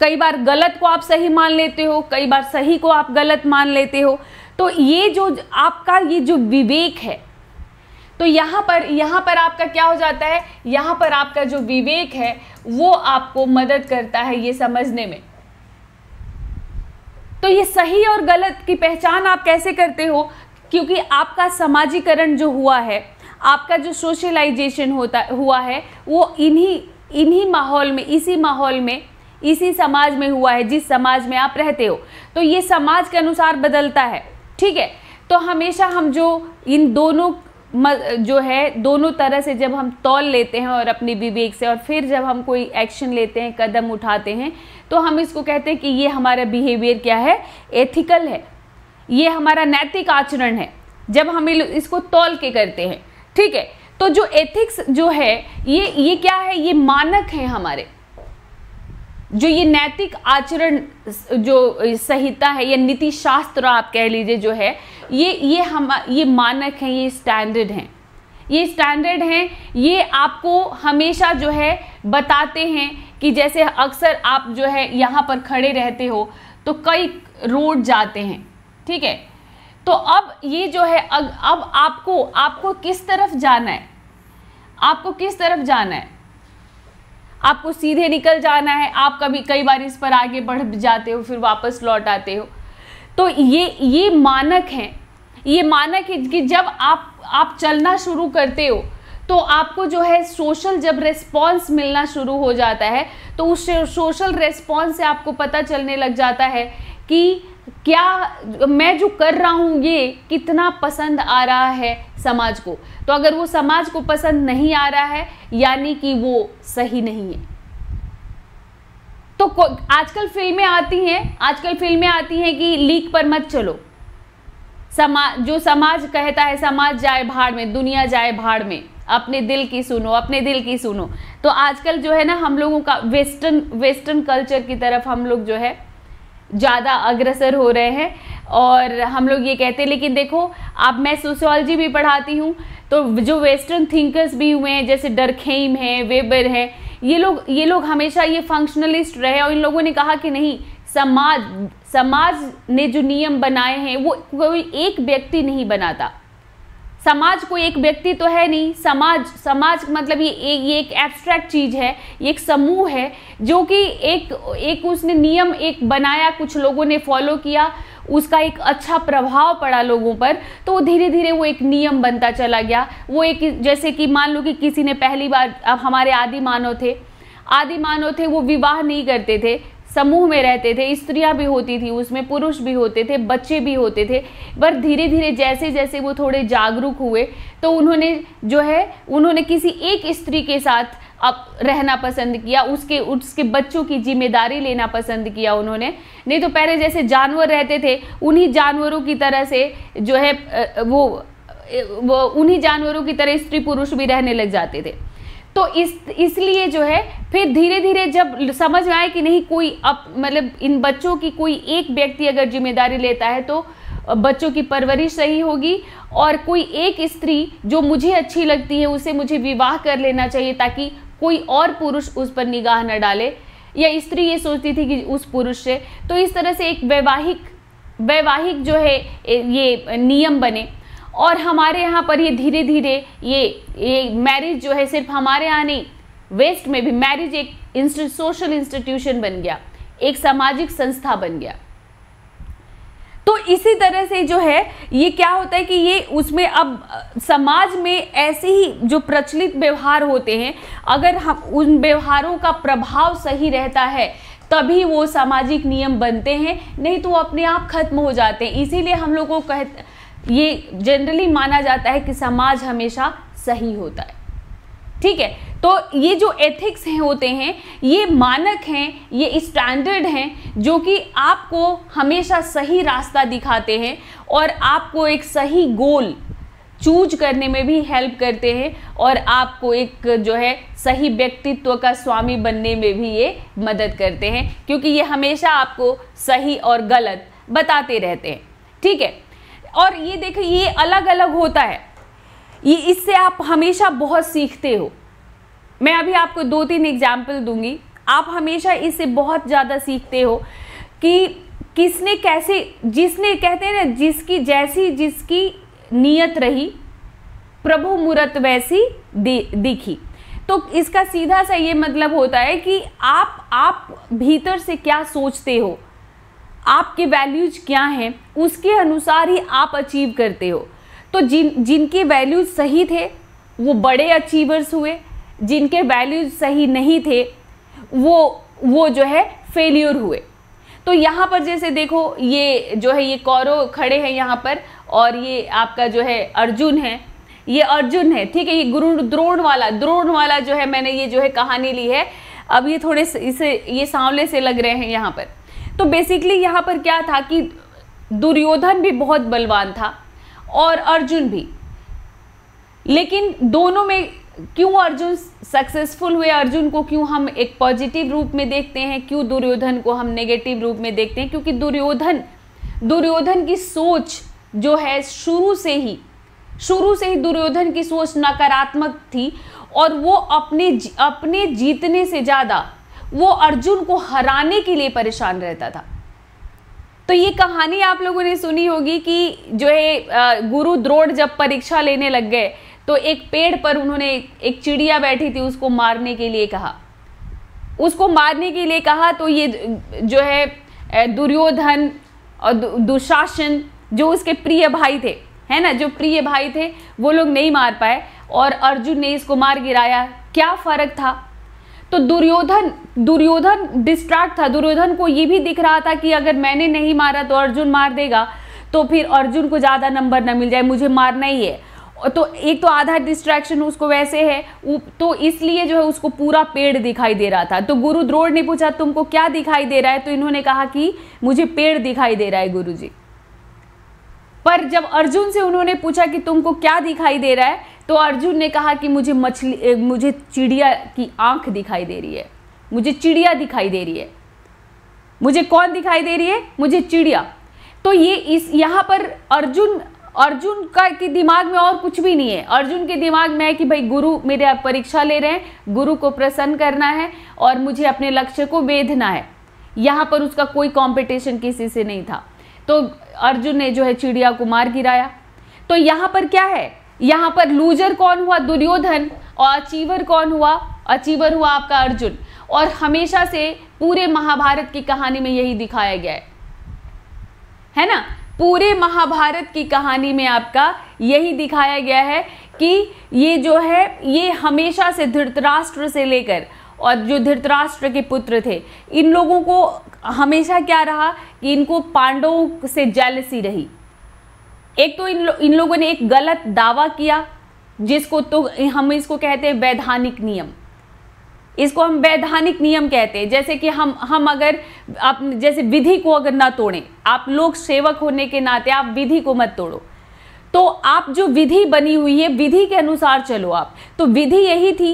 कई बार गलत को आप सही मान लेते हो कई बार सही को आप गलत मान लेते हो तो ये जो आपका ये जो विवेक है तो यहाँ पर यहाँ पर आपका क्या हो जाता है यहाँ पर आपका जो विवेक है वो आपको मदद करता है ये समझने में तो ये सही और गलत की पहचान आप कैसे करते हो क्योंकि आपका समाजीकरण जो हुआ है आपका जो सोशलाइजेशन होता हुआ है वो इन्हीं इन्हीं माहौल में इसी माहौल में इसी समाज में हुआ है जिस समाज में आप रहते हो तो ये समाज के अनुसार बदलता है ठीक है तो हमेशा हम जो इन दोनों जो है दोनों तरह से जब हम तौल लेते हैं और अपने विवेक से और फिर जब हम कोई एक्शन लेते हैं कदम उठाते हैं तो हम इसको कहते हैं कि ये हमारा बिहेवियर क्या है एथिकल है ये हमारा नैतिक आचरण है जब हम इसको तौल के करते हैं ठीक है तो जो एथिक्स जो है ये ये क्या है ये मानक है हमारे जो ये नैतिक आचरण जो संहिता है या नीति शास्त्र आप कह लीजिए जो है ये ये हम ये मानक हैं ये स्टैंडर्ड हैं ये स्टैंडर्ड हैं ये आपको हमेशा जो है बताते हैं कि जैसे अक्सर आप जो है यहाँ पर खड़े रहते हो तो कई रोड जाते हैं ठीक है तो अब ये जो है अग, अब आपको आपको किस तरफ जाना है आपको किस तरफ जाना है आपको सीधे निकल जाना है आप कभी कई बार इस पर आगे बढ़ जाते हो फिर वापस लौट आते हो तो ये ये मानक हैं ये मानक है कि जब आप आप चलना शुरू करते हो तो आपको जो है सोशल जब रेस्पॉन्स मिलना शुरू हो जाता है तो उस सोशल रेस्पॉन्स से आपको पता चलने लग जाता है कि क्या मैं जो कर रहा हूँ ये कितना पसंद आ रहा है समाज को तो अगर वो समाज को पसंद नहीं आ रहा है यानी कि वो सही नहीं है तो आजकल फिल्में आती हैं आजकल फिल्में आती हैं कि लीक पर मत चलो समाज जो समाज कहता है समाज जाए भाड़ में दुनिया जाए भाड़ में अपने दिल की सुनो अपने दिल की सुनो तो आजकल जो है ना हम लोगों का वेस्टर्न वेस्टर्न कल्चर की तरफ हम लोग जो है ज़्यादा अग्रसर हो रहे हैं और हम लोग ये कहते हैं लेकिन देखो आप मैं सोशियोलॉजी भी पढ़ाती हूँ तो जो वेस्टर्न थिंकर्स भी हुए हैं जैसे डरखेम है वेबर हैं ये लोग ये लोग हमेशा ये फंक्शनलिस्ट रहे और इन लोगों ने कहा कि नहीं समाज समाज ने जो नियम बनाए हैं वो कोई एक व्यक्ति नहीं बनाता समाज कोई एक व्यक्ति तो है नहीं समाज समाज मतलब ये ये एक एब्स्ट्रैक्ट चीज़ है ये एक समूह है जो कि एक एक उसने नियम एक बनाया कुछ लोगों ने फॉलो किया उसका एक अच्छा प्रभाव पड़ा लोगों पर तो धीरे धीरे वो एक नियम बनता चला गया वो एक जैसे कि मान लो कि किसी ने पहली बार अब हमारे आदि मानव थे आदि मानव थे वो विवाह नहीं करते थे समूह में रहते थे स्त्रियां भी होती थी उसमें पुरुष भी होते थे बच्चे भी होते थे पर धीरे धीरे जैसे जैसे वो थोड़े जागरूक हुए तो उन्होंने जो है उन्होंने किसी एक स्त्री के साथ अब रहना पसंद किया उसके उसके बच्चों की जिम्मेदारी लेना पसंद किया उन्होंने नहीं तो पहले जैसे जानवर रहते थे उन्हीं जानवरों की तरह से जो है वो वो उन्हीं जानवरों की तरह स्त्री पुरुष भी रहने लग जाते थे तो इस इसलिए जो है फिर धीरे धीरे जब समझ में आए कि नहीं कोई अब मतलब इन बच्चों की कोई एक व्यक्ति अगर जिम्मेदारी लेता है तो बच्चों की परवरिश सही होगी और कोई एक स्त्री जो मुझे अच्छी लगती है उसे मुझे विवाह कर लेना चाहिए ताकि कोई और पुरुष उस पर निगाह न डाले या स्त्री ये सोचती थी कि उस पुरुष से तो इस तरह से एक वैवाहिक वैवाहिक जो है ये नियम बने और हमारे यहाँ पर ये धीरे धीरे ये ये मैरिज जो है सिर्फ हमारे यहाँ नहीं वेस्ट में भी मैरिज एक सोशल इंस्टीट्यूशन बन गया एक सामाजिक संस्था बन गया तो इसी तरह से जो है ये क्या होता है कि ये उसमें अब समाज में ऐसे ही जो प्रचलित व्यवहार होते हैं अगर हम उन व्यवहारों का प्रभाव सही रहता है तभी वो सामाजिक नियम बनते हैं नहीं तो अपने आप खत्म हो जाते हैं इसीलिए हम लोग को कह ये जनरली माना जाता है कि समाज हमेशा सही होता है ठीक है तो ये जो एथिक्स हैं होते हैं ये मानक हैं ये स्टैंडर्ड हैं जो कि आपको हमेशा सही रास्ता दिखाते हैं और आपको एक सही गोल चूज करने में भी हेल्प करते हैं और आपको एक जो है सही व्यक्तित्व का स्वामी बनने में भी ये मदद करते हैं क्योंकि ये हमेशा आपको सही और गलत बताते रहते हैं ठीक है और ये देखो ये अलग अलग होता है ये इससे आप हमेशा बहुत सीखते हो मैं अभी आपको दो तीन एग्जाम्पल दूंगी आप हमेशा इससे बहुत ज़्यादा सीखते हो कि किसने कैसे जिसने कहते हैं ना जिसकी जैसी जिसकी नीयत रही प्रभु मूर्त वैसी दे दिखी तो इसका सीधा सा ये मतलब होता है कि आप आप भीतर से क्या सोचते हो आपके वैल्यूज क्या हैं उसके अनुसार ही आप अचीव करते हो तो जिन जिनके वैल्यूज सही थे वो बड़े अचीवर्स हुए जिनके वैल्यूज सही नहीं थे वो वो जो है फेल्योर हुए तो यहाँ पर जैसे देखो ये जो है ये कौरव खड़े हैं यहाँ पर और ये आपका जो है अर्जुन है ये अर्जुन है ठीक है ये गुरु द्रोण वाला द्रोण वाला जो है मैंने ये जो है कहानी ली है अब ये थोड़े इसे ये सांवले से लग रहे हैं यहाँ पर तो बेसिकली यहाँ पर क्या था कि दुर्योधन भी बहुत बलवान था और अर्जुन भी लेकिन दोनों में क्यों अर्जुन सक्सेसफुल हुए अर्जुन को क्यों हम एक पॉजिटिव रूप में देखते हैं क्यों दुर्योधन को हम नेगेटिव रूप में देखते हैं क्योंकि दुर्योधन दुर्योधन की सोच जो है शुरू से ही शुरू से ही दुर्योधन की सोच नकारात्मक थी और वो अपने अपने जीतने से ज़्यादा वो अर्जुन को हराने के लिए परेशान रहता था तो ये कहानी आप लोगों ने सुनी होगी कि जो है गुरु द्रोण जब परीक्षा लेने लग गए तो एक पेड़ पर उन्होंने एक चिड़िया बैठी थी उसको मारने के लिए कहा उसको मारने के लिए कहा तो ये जो है दुर्योधन और दुशासन जो उसके प्रिय भाई थे है ना जो प्रिय भाई थे वो लोग नहीं मार पाए और अर्जुन ने इसको मार गिराया क्या फ़र्क था तो दुर्योधन दुर्योधन डिस्ट्रैक्ट था दुर्योधन को ये भी दिख रहा था कि अगर मैंने नहीं मारा तो अर्जुन मार देगा तो फिर अर्जुन को ज़्यादा नंबर ना मिल जाए मुझे मारना ही है तो एक तो आधा डिस्ट्रैक्शन उसको वैसे है तो इसलिए जो है उसको पूरा पेड़ दिखाई दे रहा था तो गुरु द्रोड़ ने पूछा तुमको क्या दिखाई दे रहा है तो इन्होंने कहा कि मुझे पेड़ दिखाई दे रहा है गुरु जी पर जब अर्जुन से उन्होंने पूछा कि तुमको क्या दिखाई दे रहा है तो अर्जुन ने कहा कि मुझे मछली मुझे चिड़िया की आंख दिखाई दे रही है मुझे चिड़िया दिखाई दे रही है मुझे कौन दिखाई दे रही है मुझे चिड़िया तो ये इस यहाँ पर अर्जुन अर्जुन का के दिमाग में और कुछ भी नहीं है अर्जुन के दिमाग में है कि भाई गुरु मेरे आप परीक्षा ले रहे हैं गुरु को प्रसन्न करना है और मुझे अपने लक्ष्य को बेधना है यहाँ पर उसका कोई कॉम्पिटिशन किसी से नहीं था तो अर्जुन ने जो है चिड़िया को मार गिराया तो यहाँ पर क्या है यहाँ पर लूजर कौन हुआ दुर्योधन और अचीवर कौन हुआ अचीवर हुआ आपका अर्जुन और हमेशा से पूरे महाभारत की कहानी में यही दिखाया गया है है ना पूरे महाभारत की कहानी में आपका यही दिखाया गया है कि ये जो है ये हमेशा से धृतराष्ट्र से लेकर और जो धृतराष्ट्र के पुत्र थे इन लोगों को हमेशा क्या रहा कि इनको पांडवों से जेलसी रही एक तो इन लो, इन लोगों ने एक गलत दावा किया जिसको तो हम इसको कहते हैं वैधानिक नियम इसको हम वैधानिक नियम कहते हैं जैसे कि हम हम अगर आप जैसे विधि को अगर ना तोड़ें आप लोग सेवक होने के नाते आप विधि को मत तोड़ो तो आप जो विधि बनी हुई है विधि के अनुसार चलो आप तो विधि यही थी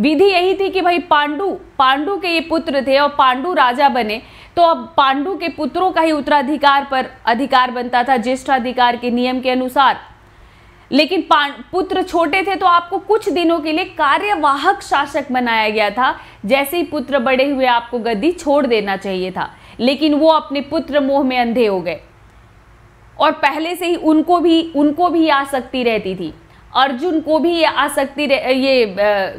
विधि यही थी कि भाई पांडु पांडु के ये पुत्र थे और पांडु राजा बने तो अब पांडु के पुत्रों का ही उत्तराधिकार पर अधिकार बनता था ज्येष्ठाधिकार के नियम के अनुसार लेकिन पुत्र छोटे थे तो आपको कुछ दिनों के लिए कार्यवाहक शासक बनाया गया था जैसे ही पुत्र बड़े हुए आपको गद्दी छोड़ देना चाहिए था लेकिन वो अपने पुत्र मोह में अंधे हो गए और पहले से ही उनको भी उनको भी आसक्ति रहती थी अर्जुन को भी ये आसक्ति ये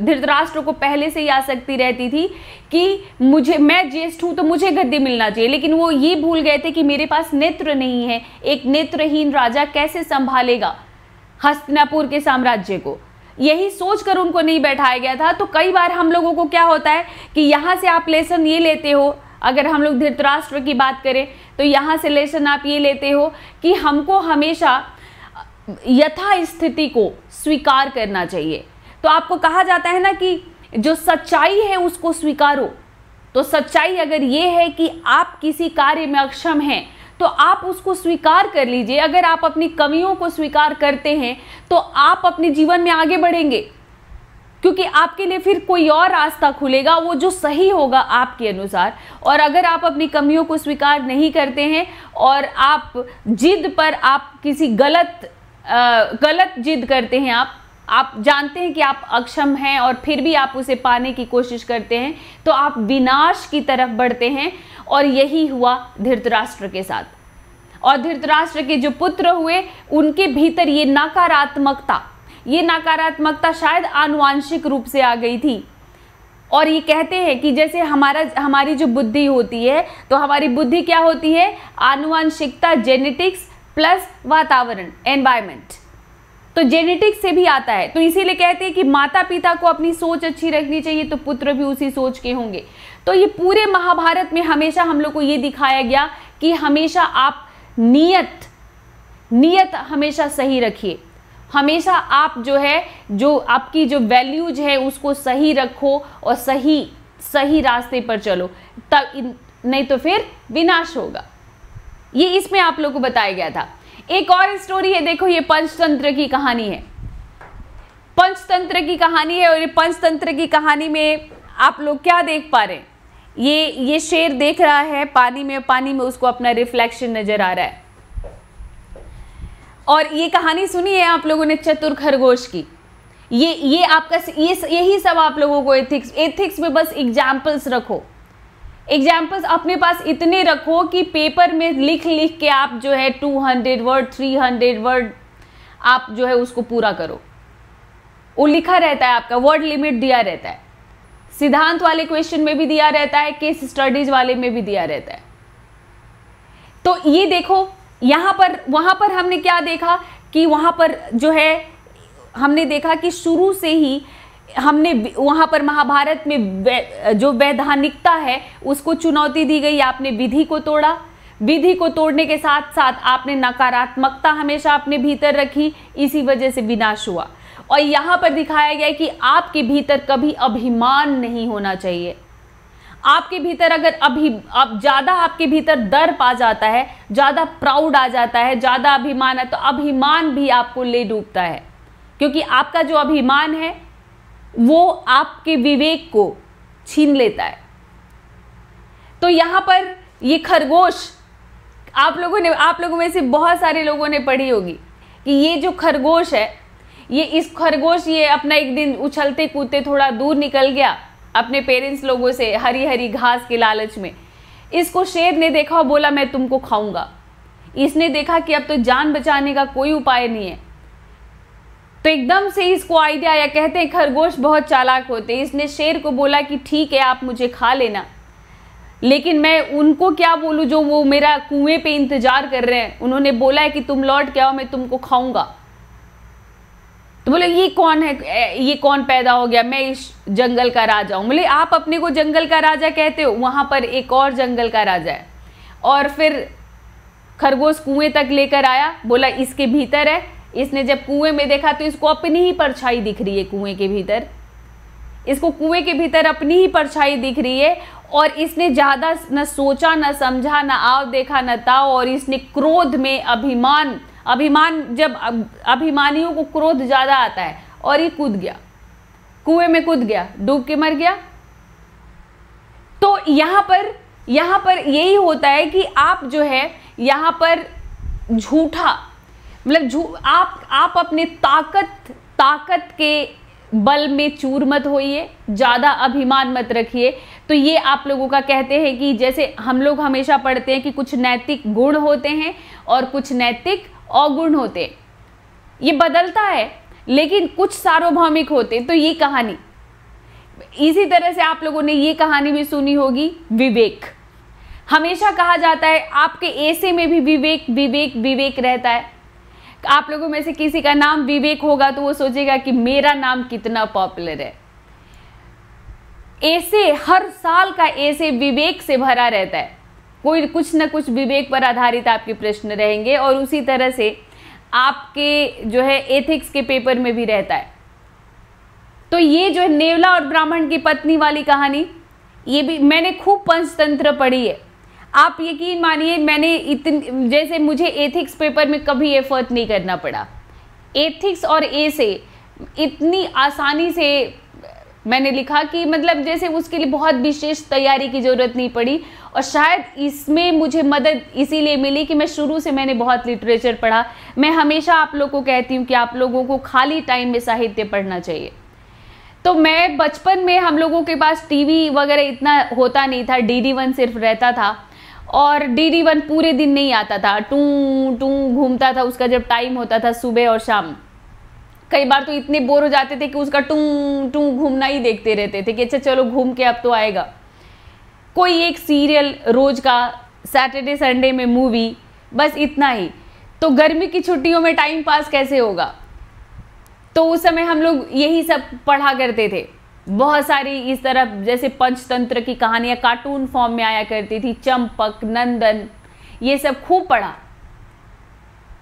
धृतराष्ट्र को पहले से ही आसक्ति रहती थी कि मुझे मैं ज्येष्ठ हूँ तो मुझे गद्दी मिलना चाहिए लेकिन वो ये भूल गए थे कि मेरे पास नेत्र नहीं है एक नेत्रहीन राजा कैसे संभालेगा हस्तिनापुर के साम्राज्य को यही सोचकर उनको नहीं बैठाया गया था तो कई बार हम लोगों को क्या होता है कि यहाँ से आप लेसन ये लेते हो अगर हम लोग धृतराष्ट्र की बात करें तो यहाँ से लेसन आप ये लेते हो कि हमको हमेशा यथा स्थिति को स्वीकार करना चाहिए तो आपको कहा जाता है ना कि जो सच्चाई है उसको स्वीकारो तो सच्चाई अगर ये है कि आप किसी कार्य में अक्षम हैं तो आप उसको स्वीकार कर लीजिए अगर आप अपनी कमियों को स्वीकार करते हैं तो आप अपने जीवन में आगे बढ़ेंगे क्योंकि आपके लिए फिर कोई और रास्ता खुलेगा वो जो सही होगा आपके अनुसार और अगर आप अपनी कमियों को स्वीकार नहीं करते हैं और आप जिद पर आप किसी गलत गलत जिद करते हैं आप आप जानते हैं कि आप अक्षम हैं और फिर भी आप उसे पाने की कोशिश करते हैं तो आप विनाश की तरफ बढ़ते हैं और यही हुआ धृतराष्ट्र के साथ और धृतराष्ट्र के जो पुत्र हुए उनके भीतर ये नकारात्मकता ये नकारात्मकता शायद आनुवांशिक रूप से आ गई थी और ये कहते हैं कि जैसे हमारा हमारी जो बुद्धि होती है तो हमारी बुद्धि क्या होती है आनुवांशिकता जेनेटिक्स प्लस वातावरण एनवायरमेंट तो जेनेटिक्स से भी आता है तो इसीलिए कहते हैं कि माता पिता को अपनी सोच अच्छी रखनी चाहिए तो पुत्र भी उसी सोच के होंगे तो ये पूरे महाभारत में हमेशा हम लोग को ये दिखाया गया कि हमेशा आप नियत नियत हमेशा सही रखिए हमेशा आप जो है जो आपकी जो वैल्यूज है उसको सही रखो और सही सही रास्ते पर चलो तब नहीं तो फिर विनाश होगा ये इसमें आप लोग को बताया गया था एक और स्टोरी है देखो ये पंचतंत्र की कहानी है पंचतंत्र की कहानी है और ये पंचतंत्र की कहानी में आप लोग क्या देख पा रहे ये ये शेर देख रहा है पानी में पानी में उसको अपना रिफ्लेक्शन नजर आ रहा है और ये कहानी सुनी है आप लोगों ने चतुर खरगोश की ये ये आपका ये यही सब आप लोगों को एथिक्स एथिक्स में बस एग्जाम्पल्स रखो एग्जाम्पल्स अपने पास इतने रखो कि पेपर में लिख लिख के आप जो है 200 वर्ड 300 वर्ड आप जो है उसको पूरा करो वो लिखा रहता है आपका वर्ड लिमिट दिया रहता है सिद्धांत वाले क्वेश्चन में भी दिया रहता है केस स्टडीज वाले में भी दिया रहता है तो ये देखो यहाँ पर वहां पर हमने क्या देखा कि वहां पर जो है हमने देखा कि शुरू से ही हमने वहाँ पर महाभारत में जो वैधानिकता है उसको चुनौती दी गई आपने विधि को तोड़ा विधि को तोड़ने के साथ साथ आपने नकारात्मकता हमेशा अपने भीतर रखी इसी वजह से विनाश हुआ और यहाँ पर दिखाया गया कि आपके भीतर कभी अभिमान नहीं होना चाहिए आपके भीतर अगर अभी अब ज़्यादा आपके भीतर दर्प आ जाता है ज़्यादा प्राउड आ जाता है ज़्यादा अभिमान है तो अभिमान भी आपको ले डूबता है क्योंकि आपका जो अभिमान है वो आपके विवेक को छीन लेता है तो यहाँ पर ये खरगोश आप लोगों ने आप लोगों में से बहुत सारे लोगों ने पढ़ी होगी कि ये जो खरगोश है ये इस खरगोश ये अपना एक दिन उछलते कूदते थोड़ा दूर निकल गया अपने पेरेंट्स लोगों से हरी हरी घास के लालच में इसको शेर ने देखा और बोला मैं तुमको खाऊंगा इसने देखा कि अब तो जान बचाने का कोई उपाय नहीं है तो एकदम से इसको आइडिया आया कहते हैं खरगोश बहुत चालाक होते हैं इसने शेर को बोला कि ठीक है आप मुझे खा लेना लेकिन मैं उनको क्या बोलूँ जो वो मेरा कुएं पे इंतजार कर रहे हैं उन्होंने बोला है कि तुम लौट के आओ मैं तुमको खाऊंगा तो बोले ये कौन है ये कौन पैदा हो गया मैं इस जंगल का राजा हूँ बोले आप अपने को जंगल का राजा कहते हो वहाँ पर एक और जंगल का राजा है और फिर खरगोश कुएं तक लेकर आया बोला इसके भीतर है इसने जब कुएं में देखा तो इसको अपनी ही परछाई दिख रही है कुएं के भीतर इसको कुएं के भीतर अपनी ही परछाई दिख रही है और इसने ज़्यादा न सोचा न समझा न आव देखा न ताव और इसने क्रोध में अभिमान अभिमान जब अभिमानियों को क्रोध ज़्यादा आता है और ये कूद गया कुएं में कूद गया डूब के मर गया तो यहां पर यहां पर यही होता है कि आप जो है यहां पर झूठा मतलब झू आप आप अपने ताकत ताकत के बल में चूर मत होइए ज़्यादा अभिमान मत रखिए तो ये आप लोगों का कहते हैं कि जैसे हम लोग हमेशा पढ़ते हैं कि कुछ नैतिक गुण होते हैं और कुछ नैतिक अवगुण होते हैं ये बदलता है लेकिन कुछ सार्वभौमिक होते तो ये कहानी इसी तरह से आप लोगों ने ये कहानी भी सुनी होगी विवेक हमेशा कहा जाता है आपके ऐसे में भी विवेक विवेक विवेक रहता है आप लोगों में से किसी का नाम विवेक होगा तो वो सोचेगा कि मेरा नाम कितना पॉपुलर है ऐसे हर साल का ऐसे विवेक से भरा रहता है कोई कुछ ना कुछ विवेक पर आधारित आपके प्रश्न रहेंगे और उसी तरह से आपके जो है एथिक्स के पेपर में भी रहता है तो ये जो है नेवला और ब्राह्मण की पत्नी वाली कहानी ये भी मैंने खूब पंचतंत्र पढ़ी है आप यकीन मानिए मैंने इतन जैसे मुझे एथिक्स पेपर में कभी एफर्ट नहीं करना पड़ा एथिक्स और ए से इतनी आसानी से मैंने लिखा कि मतलब जैसे उसके लिए बहुत विशेष तैयारी की ज़रूरत नहीं पड़ी और शायद इसमें मुझे मदद इसीलिए मिली कि मैं शुरू से मैंने बहुत लिटरेचर पढ़ा मैं हमेशा आप लोग को कहती हूँ कि आप लोगों को खाली टाइम में साहित्य पढ़ना चाहिए तो मैं बचपन में हम लोगों के पास टीवी वगैरह इतना होता नहीं था डी डी वन सिर्फ रहता था और डी डी वन पूरे दिन नहीं आता था टू टू घूमता था उसका जब टाइम होता था सुबह और शाम कई बार तो इतने बोर हो जाते थे कि उसका टू टू घूमना ही देखते रहते थे कि अच्छा चलो घूम के अब तो आएगा कोई एक सीरियल रोज का सैटरडे संडे में मूवी बस इतना ही तो गर्मी की छुट्टियों में टाइम पास कैसे होगा तो उस समय हम लोग यही सब पढ़ा करते थे बहुत सारी इस तरह जैसे पंचतंत्र की कहानियाँ कार्टून फॉर्म में आया करती थी चंपक नंदन ये सब खूब पढ़ा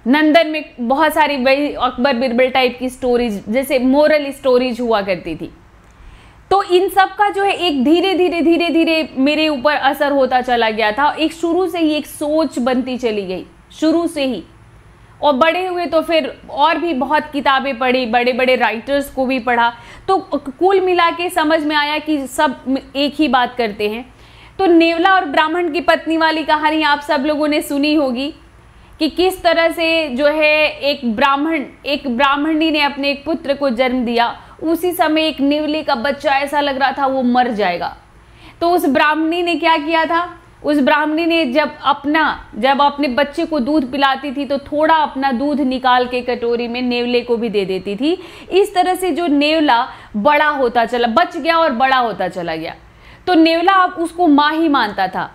नंदन में बहुत सारी वही अकबर बिरबल टाइप की स्टोरीज जैसे मोरल स्टोरीज हुआ करती थी तो इन सब का जो है एक धीरे धीरे धीरे धीरे मेरे ऊपर असर होता चला गया था एक शुरू से ही एक सोच बनती चली गई शुरू से ही और बड़े हुए तो फिर और भी बहुत किताबें पढ़ी बड़े बड़े राइटर्स को भी पढ़ा तो कुल मिला के समझ में आया कि सब एक ही बात करते हैं तो नेवला और ब्राह्मण की पत्नी वाली कहानी आप सब लोगों ने सुनी होगी कि किस तरह से जो है एक ब्राह्मण एक ब्राह्मणी ने अपने एक पुत्र को जन्म दिया उसी समय एक नेवले का बच्चा ऐसा लग रहा था वो मर जाएगा तो उस ब्राह्मणी ने क्या किया था उस ब्राह्मणी ने जब अपना जब अपने बच्चे को दूध पिलाती थी तो थोड़ा अपना दूध निकाल के कटोरी में नेवले को भी दे देती थी इस तरह से जो नेवला बड़ा होता चला बच गया और बड़ा होता चला गया तो नेवला अब उसको माँ ही मानता था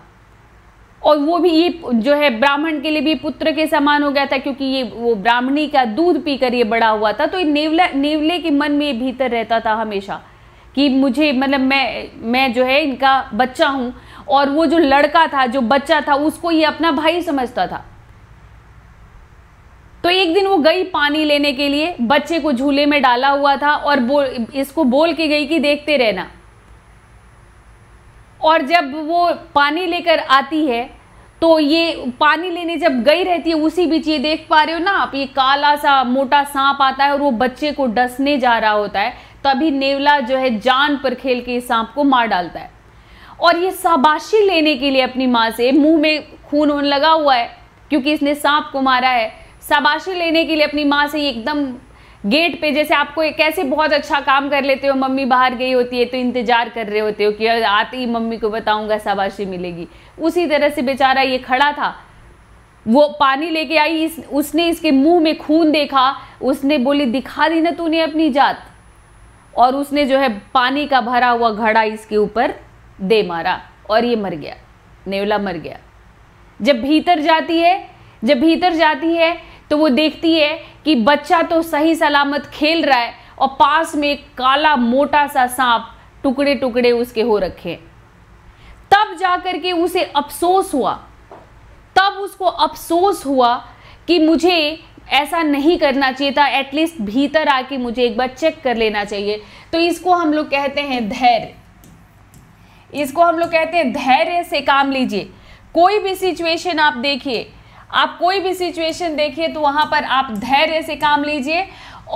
और वो भी ये जो है ब्राह्मण के लिए भी पुत्र के समान हो गया था क्योंकि ये वो ब्राह्मणी का दूध पीकर ये बड़ा हुआ था तो ये नेवला नेवले के मन में ये भीतर रहता था हमेशा कि मुझे मतलब मैं मैं जो है इनका बच्चा हूँ और वो जो लड़का था जो बच्चा था उसको ये अपना भाई समझता था तो एक दिन वो गई पानी लेने के लिए बच्चे को झूले में डाला हुआ था और बो, इसको बोल के गई कि देखते रहना और जब वो पानी लेकर आती है तो ये पानी लेने जब गई रहती है उसी बीच ये देख पा रहे हो ना आप ये काला सा मोटा सांप आता है और वो बच्चे को डसने जा रहा होता है तभी नेवला जो है जान पर खेल के सांप को मार डालता है और ये शाबाशी लेने के लिए अपनी माँ से मुंह में खून वून लगा हुआ है क्योंकि इसने सांप को मारा है शाबाशी लेने के लिए अपनी माँ से एकदम गेट पे जैसे आपको कैसे बहुत अच्छा काम कर लेते हो मम्मी बाहर गई होती है तो इंतजार कर रहे होते हो कि आते ही मम्मी को बताऊंगा शाबाशी मिलेगी उसी तरह से बेचारा ये खड़ा था वो पानी लेके आई इस उसने इसके मुंह में खून देखा उसने बोली दिखा दी ना तूने अपनी जात और उसने जो है पानी का भरा हुआ घड़ा इसके ऊपर दे मारा और ये मर गया नेवला मर गया जब भीतर जाती है जब भीतर जाती है तो वो देखती है कि बच्चा तो सही सलामत खेल रहा है और पास में काला मोटा सा सांप टुकड़े टुकड़े उसके हो रखे तब जाकर के उसे अफसोस हुआ तब उसको अफसोस हुआ कि मुझे ऐसा नहीं करना चाहिए था एटलीस्ट भीतर आके मुझे एक बार चेक कर लेना चाहिए तो इसको हम लोग कहते हैं धैर्य इसको हम लोग कहते हैं धैर्य से काम लीजिए कोई भी सिचुएशन आप देखिए आप कोई भी सिचुएशन देखिए तो वहां पर आप धैर्य से काम लीजिए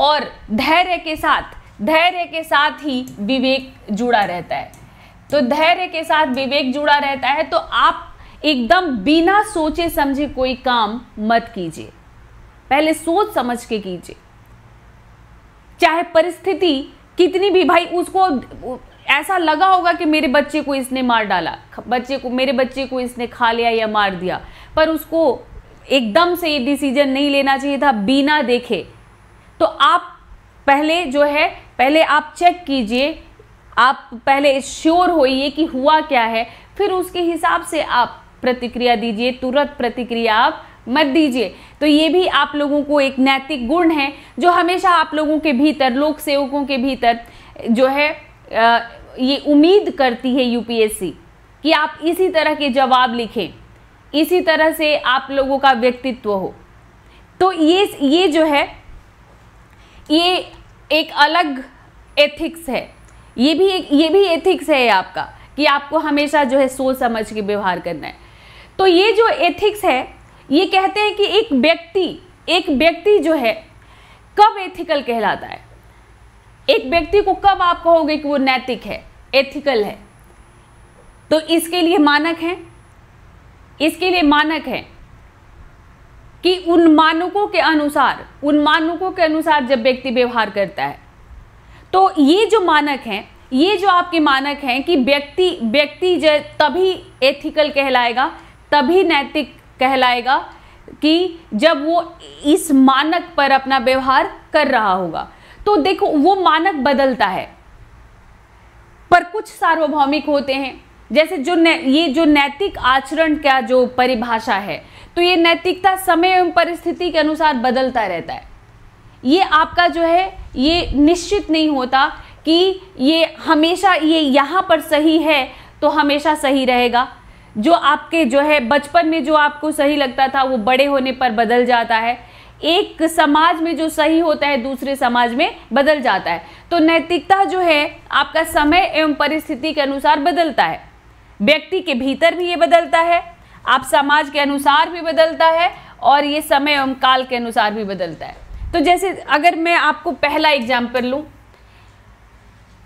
और धैर्य के साथ धैर्य के साथ ही विवेक जुड़ा रहता है तो धैर्य के साथ विवेक जुड़ा रहता है तो आप एकदम बिना सोचे समझे कोई काम मत कीजिए पहले सोच समझ के कीजिए चाहे परिस्थिति कितनी भी भाई उसको ऐसा लगा होगा कि मेरे बच्चे को इसने मार डाला बच्चे को मेरे बच्चे को इसने खा लिया या मार दिया पर उसको एकदम से ये डिसीजन नहीं लेना चाहिए था बिना देखे तो आप पहले जो है पहले आप चेक कीजिए आप पहले श्योर होइए कि हुआ क्या है फिर उसके हिसाब से आप प्रतिक्रिया दीजिए तुरंत प्रतिक्रिया आप मत दीजिए तो ये भी आप लोगों को एक नैतिक गुण है जो हमेशा आप लोगों के भीतर लोक सेवकों के भीतर जो है ये उम्मीद करती है यूपीएससी कि आप इसी तरह के जवाब लिखें इसी तरह से आप लोगों का व्यक्तित्व हो तो ये ये जो है ये एक अलग एथिक्स है ये भी एक ये भी एथिक्स है आपका कि आपको हमेशा जो है सोच समझ के व्यवहार करना है तो ये जो एथिक्स है ये कहते हैं कि एक व्यक्ति एक व्यक्ति जो है कब एथिकल कहलाता है एक व्यक्ति को कब आप कहोगे कि वो नैतिक है एथिकल है तो इसके लिए मानक है इसके लिए मानक है कि उन मानकों के अनुसार उन मानकों के अनुसार जब व्यक्ति व्यवहार करता है तो ये जो मानक हैं ये जो आपके मानक हैं कि व्यक्ति व्यक्ति तभी एथिकल कहलाएगा तभी नैतिक कहलाएगा कि जब वो इस मानक पर अपना व्यवहार कर रहा होगा तो देखो वो मानक बदलता है पर कुछ सार्वभौमिक होते हैं जैसे जो ये जो नैतिक आचरण का जो परिभाषा है तो ये नैतिकता समय एवं परिस्थिति के अनुसार बदलता रहता है ये आपका जो है ये निश्चित नहीं होता कि ये हमेशा ये यहाँ पर सही है तो हमेशा सही रहेगा जो आपके जो है बचपन में जो आपको सही लगता था वो बड़े होने पर बदल जाता है एक समाज में जो सही होता है दूसरे समाज में बदल जाता है तो नैतिकता जो है आपका समय एवं परिस्थिति के अनुसार बदलता है व्यक्ति के भीतर भी ये बदलता है आप समाज के अनुसार भी बदलता है और ये समय एवं काल के अनुसार भी बदलता है तो जैसे अगर मैं आपको पहला एग्जाम्पल लूँ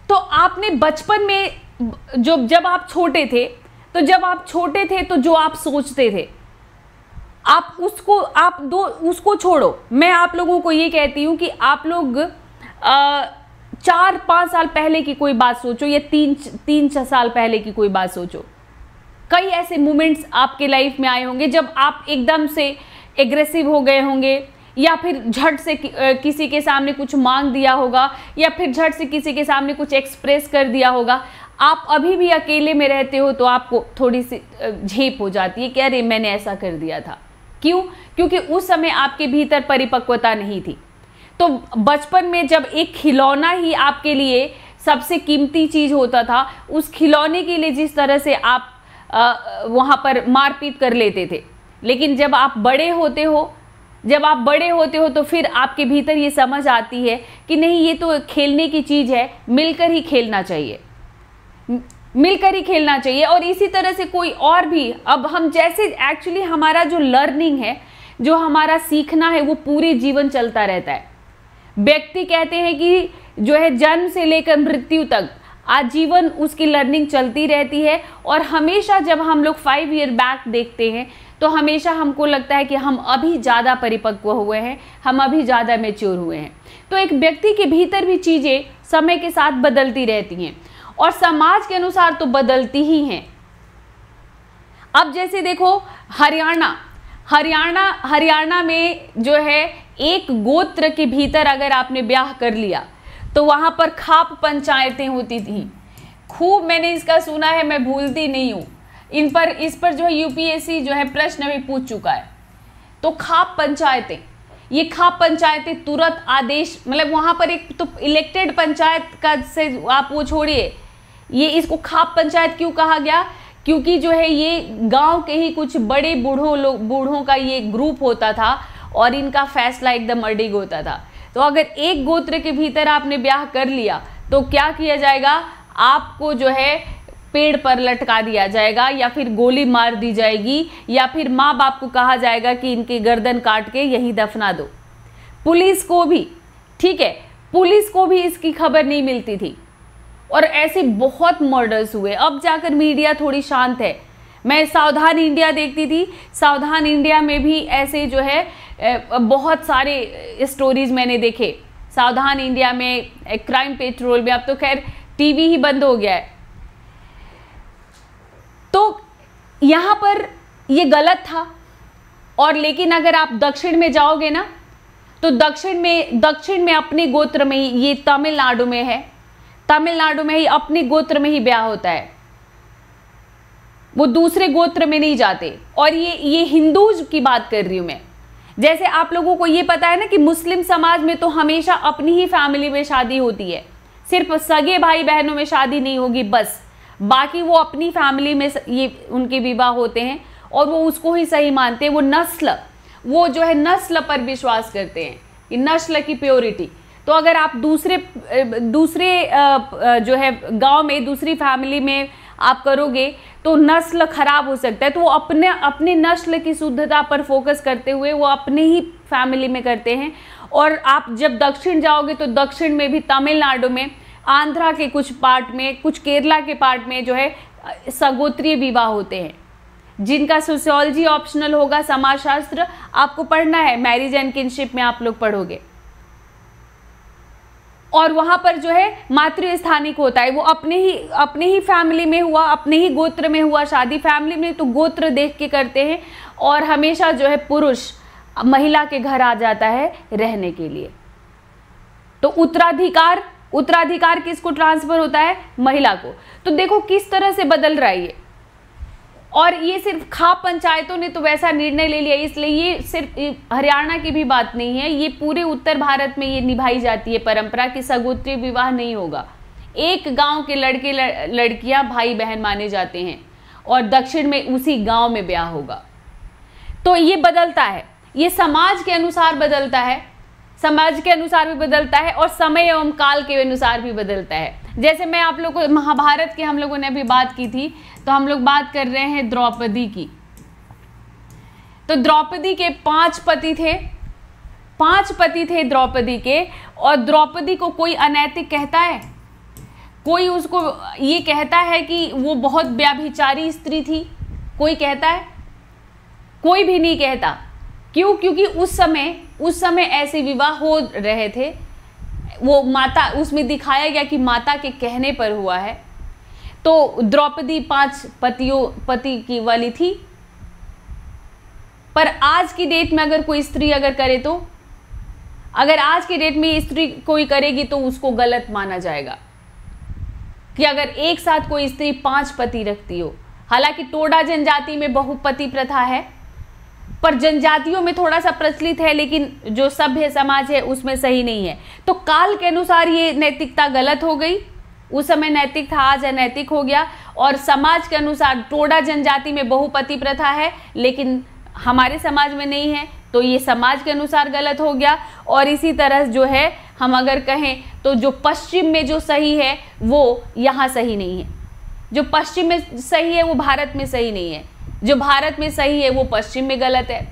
तो आपने बचपन में जो जब आप छोटे थे तो जब आप छोटे थे तो जो आप सोचते थे आप उसको आप दो उसको छोड़ो मैं आप लोगों को ये कहती हूँ कि आप लोग आ, चार पाँच साल पहले की कोई बात सोचो या तीन तीन छः साल पहले की कोई बात सोचो कई ऐसे मोमेंट्स आपके लाइफ में आए होंगे जब आप एकदम से एग्रेसिव हो गए होंगे या फिर झट से किसी के सामने कुछ मांग दिया होगा या फिर झट से किसी के सामने कुछ एक्सप्रेस कर दिया होगा आप अभी भी अकेले में रहते हो तो आपको थोड़ी सी झेप हो जाती है कि अरे मैंने ऐसा कर दिया था क्यों क्योंकि उस समय आपके भीतर परिपक्वता नहीं थी तो बचपन में जब एक खिलौना ही आपके लिए सबसे कीमती चीज़ होता था उस खिलौने के लिए जिस तरह से आप वहाँ पर मारपीट कर लेते थे लेकिन जब आप बड़े होते हो जब आप बड़े होते हो तो फिर आपके भीतर ये समझ आती है कि नहीं ये तो खेलने की चीज़ है मिलकर ही खेलना चाहिए मिलकर ही खेलना चाहिए और इसी तरह से कोई और भी अब हम जैसे एक्चुअली हमारा जो लर्निंग है जो हमारा सीखना है वो पूरे जीवन चलता रहता है व्यक्ति कहते हैं कि जो है जन्म से लेकर मृत्यु तक आजीवन उसकी लर्निंग चलती रहती है और हमेशा जब हम लोग फाइव ईयर बैक देखते हैं तो हमेशा हमको लगता है कि हम अभी ज़्यादा परिपक्व हुए हैं हम अभी ज़्यादा मेच्योर हुए हैं तो एक व्यक्ति के भीतर भी चीज़ें समय के साथ बदलती रहती हैं और समाज के अनुसार तो बदलती ही हैं अब जैसे देखो हरियाणा हरियाणा हरियाणा में जो है एक गोत्र के भीतर अगर आपने ब्याह कर लिया तो वहां पर खाप पंचायतें होती थी खूब मैंने इसका सुना है मैं भूलती नहीं हूं इन पर इस पर जो है यूपीएससी जो है प्रश्न भी पूछ चुका है तो खाप पंचायतें ये खाप पंचायतें तुरंत आदेश मतलब वहां पर एक तो इलेक्टेड पंचायत का से आप वो छोड़िए ये इसको खाप पंचायत क्यों कहा गया क्योंकि जो है ये गांव के ही कुछ बड़े बूढ़ों लोग बूढ़ों का ये ग्रुप होता था और इनका फैसला एकदम अडिग होता था तो अगर एक गोत्र के भीतर आपने ब्याह कर लिया तो क्या किया जाएगा आपको जो है पेड़ पर लटका दिया जाएगा या फिर गोली मार दी जाएगी या फिर माँ बाप को कहा जाएगा कि इनके गर्दन काट के यहीं दफना दो पुलिस को भी ठीक है पुलिस को भी इसकी खबर नहीं मिलती थी और ऐसे बहुत मर्डर्स हुए अब जाकर मीडिया थोड़ी शांत है मैं सावधान इंडिया देखती थी सावधान इंडिया में भी ऐसे जो है बहुत सारे स्टोरीज मैंने देखे सावधान इंडिया में क्राइम पेट्रोल में अब तो खैर टीवी ही बंद हो गया है तो यहाँ पर ये गलत था और लेकिन अगर आप दक्षिण में जाओगे ना तो दक्षिण में दक्षिण में अपने गोत्र में ये तमिलनाडु में है तमिलनाडु में ही अपने गोत्र में ही ब्याह होता है वो दूसरे गोत्र में नहीं जाते और ये ये हिंदूज की बात कर रही हूं मैं जैसे आप लोगों को ये पता है ना कि मुस्लिम समाज में तो हमेशा अपनी ही फैमिली में शादी होती है सिर्फ सगे भाई बहनों में शादी नहीं होगी बस बाकी वो अपनी फैमिली में ये उनके विवाह होते हैं और वो उसको ही सही मानते हैं वो नस्ल वो जो है नस्ल पर विश्वास करते हैं कि नस्ल की प्योरिटी तो अगर आप दूसरे दूसरे जो है गांव में दूसरी फैमिली में आप करोगे तो नस्ल खराब हो सकता है तो वो अपने अपने नस्ल की शुद्धता पर फोकस करते हुए वो अपने ही फैमिली में करते हैं और आप जब दक्षिण जाओगे तो दक्षिण में भी तमिलनाडु में आंध्रा के कुछ पार्ट में कुछ केरला के पार्ट में जो है सगोत्रीय विवाह होते हैं जिनका सोशियोलॉजी ऑप्शनल होगा समाजशास्त्र आपको पढ़ना है मैरिज एंड किनशिप में आप लोग पढ़ोगे और वहाँ पर जो है मातृ स्थानिक होता है वो अपने ही अपने ही फैमिली में हुआ अपने ही गोत्र में हुआ शादी फैमिली में तो गोत्र देख के करते हैं और हमेशा जो है पुरुष महिला के घर आ जाता है रहने के लिए तो उत्तराधिकार उत्तराधिकार किसको ट्रांसफर होता है महिला को तो देखो किस तरह से बदल रहा है ये और ये सिर्फ खाप पंचायतों ने तो वैसा निर्णय ले लिया इसलिए ये सिर्फ हरियाणा की भी बात नहीं है ये पूरे उत्तर भारत में ये निभाई जाती है परंपरा कि सगोत्री विवाह नहीं होगा एक गांव के लड़के लड़कियां भाई बहन माने जाते हैं और दक्षिण में उसी गांव में ब्याह होगा तो ये बदलता है ये समाज के अनुसार बदलता है समाज के अनुसार भी बदलता है और समय एवं काल के अनुसार भी बदलता है जैसे मैं आप लोगों को महाभारत की हम लोगों ने अभी बात की थी तो हम लोग बात कर रहे हैं द्रौपदी की तो द्रौपदी के पांच पति थे पांच पति थे द्रौपदी के और द्रौपदी को कोई अनैतिक कहता है कोई उसको ये कहता है कि वो बहुत व्याभिचारी स्त्री थी कोई कहता है कोई भी नहीं कहता क्यों क्योंकि उस समय उस समय ऐसे विवाह हो रहे थे वो माता उसमें दिखाया गया कि माता के कहने पर हुआ है तो द्रौपदी पांच पतियों पति की वाली थी पर आज की डेट में अगर कोई स्त्री अगर करे तो अगर आज की डेट में स्त्री कोई करेगी तो उसको गलत माना जाएगा कि अगर एक साथ कोई स्त्री पांच पति रखती हो हालांकि टोडा जनजाति में बहुपति प्रथा है पर जनजातियों में थोड़ा सा प्रचलित है लेकिन जो सभ्य समाज है उसमें सही नहीं है तो काल के अनुसार ये नैतिकता गलत हो गई उस समय नैतिक था आज अनैतिक हो गया और समाज के अनुसार टोडा जनजाति में बहुपति प्रथा है लेकिन हमारे समाज में नहीं है तो ये समाज के अनुसार गलत हो गया और इसी तरह जो है हम अगर कहें तो जो पश्चिम में जो सही है वो यहाँ सही नहीं है जो पश्चिम में सही है वो भारत में सही नहीं है जो भारत में सही है वो पश्चिम में गलत है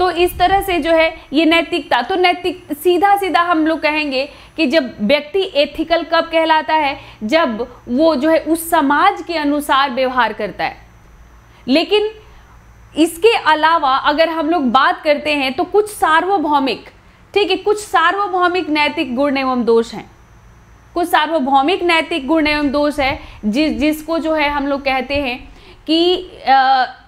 तो इस तरह से जो है ये नैतिकता तो नैतिक सीधा सीधा हम लोग कहेंगे कि जब व्यक्ति एथिकल कब कहलाता है जब वो जो है उस समाज के अनुसार व्यवहार करता है लेकिन इसके अलावा अगर हम लोग बात करते हैं तो कुछ सार्वभौमिक ठीक है कुछ सार्वभौमिक नैतिक गुण एवं दोष हैं कुछ सार्वभौमिक नैतिक गुण एवं दोष है जिस जिसको जो है हम लोग कहते हैं कि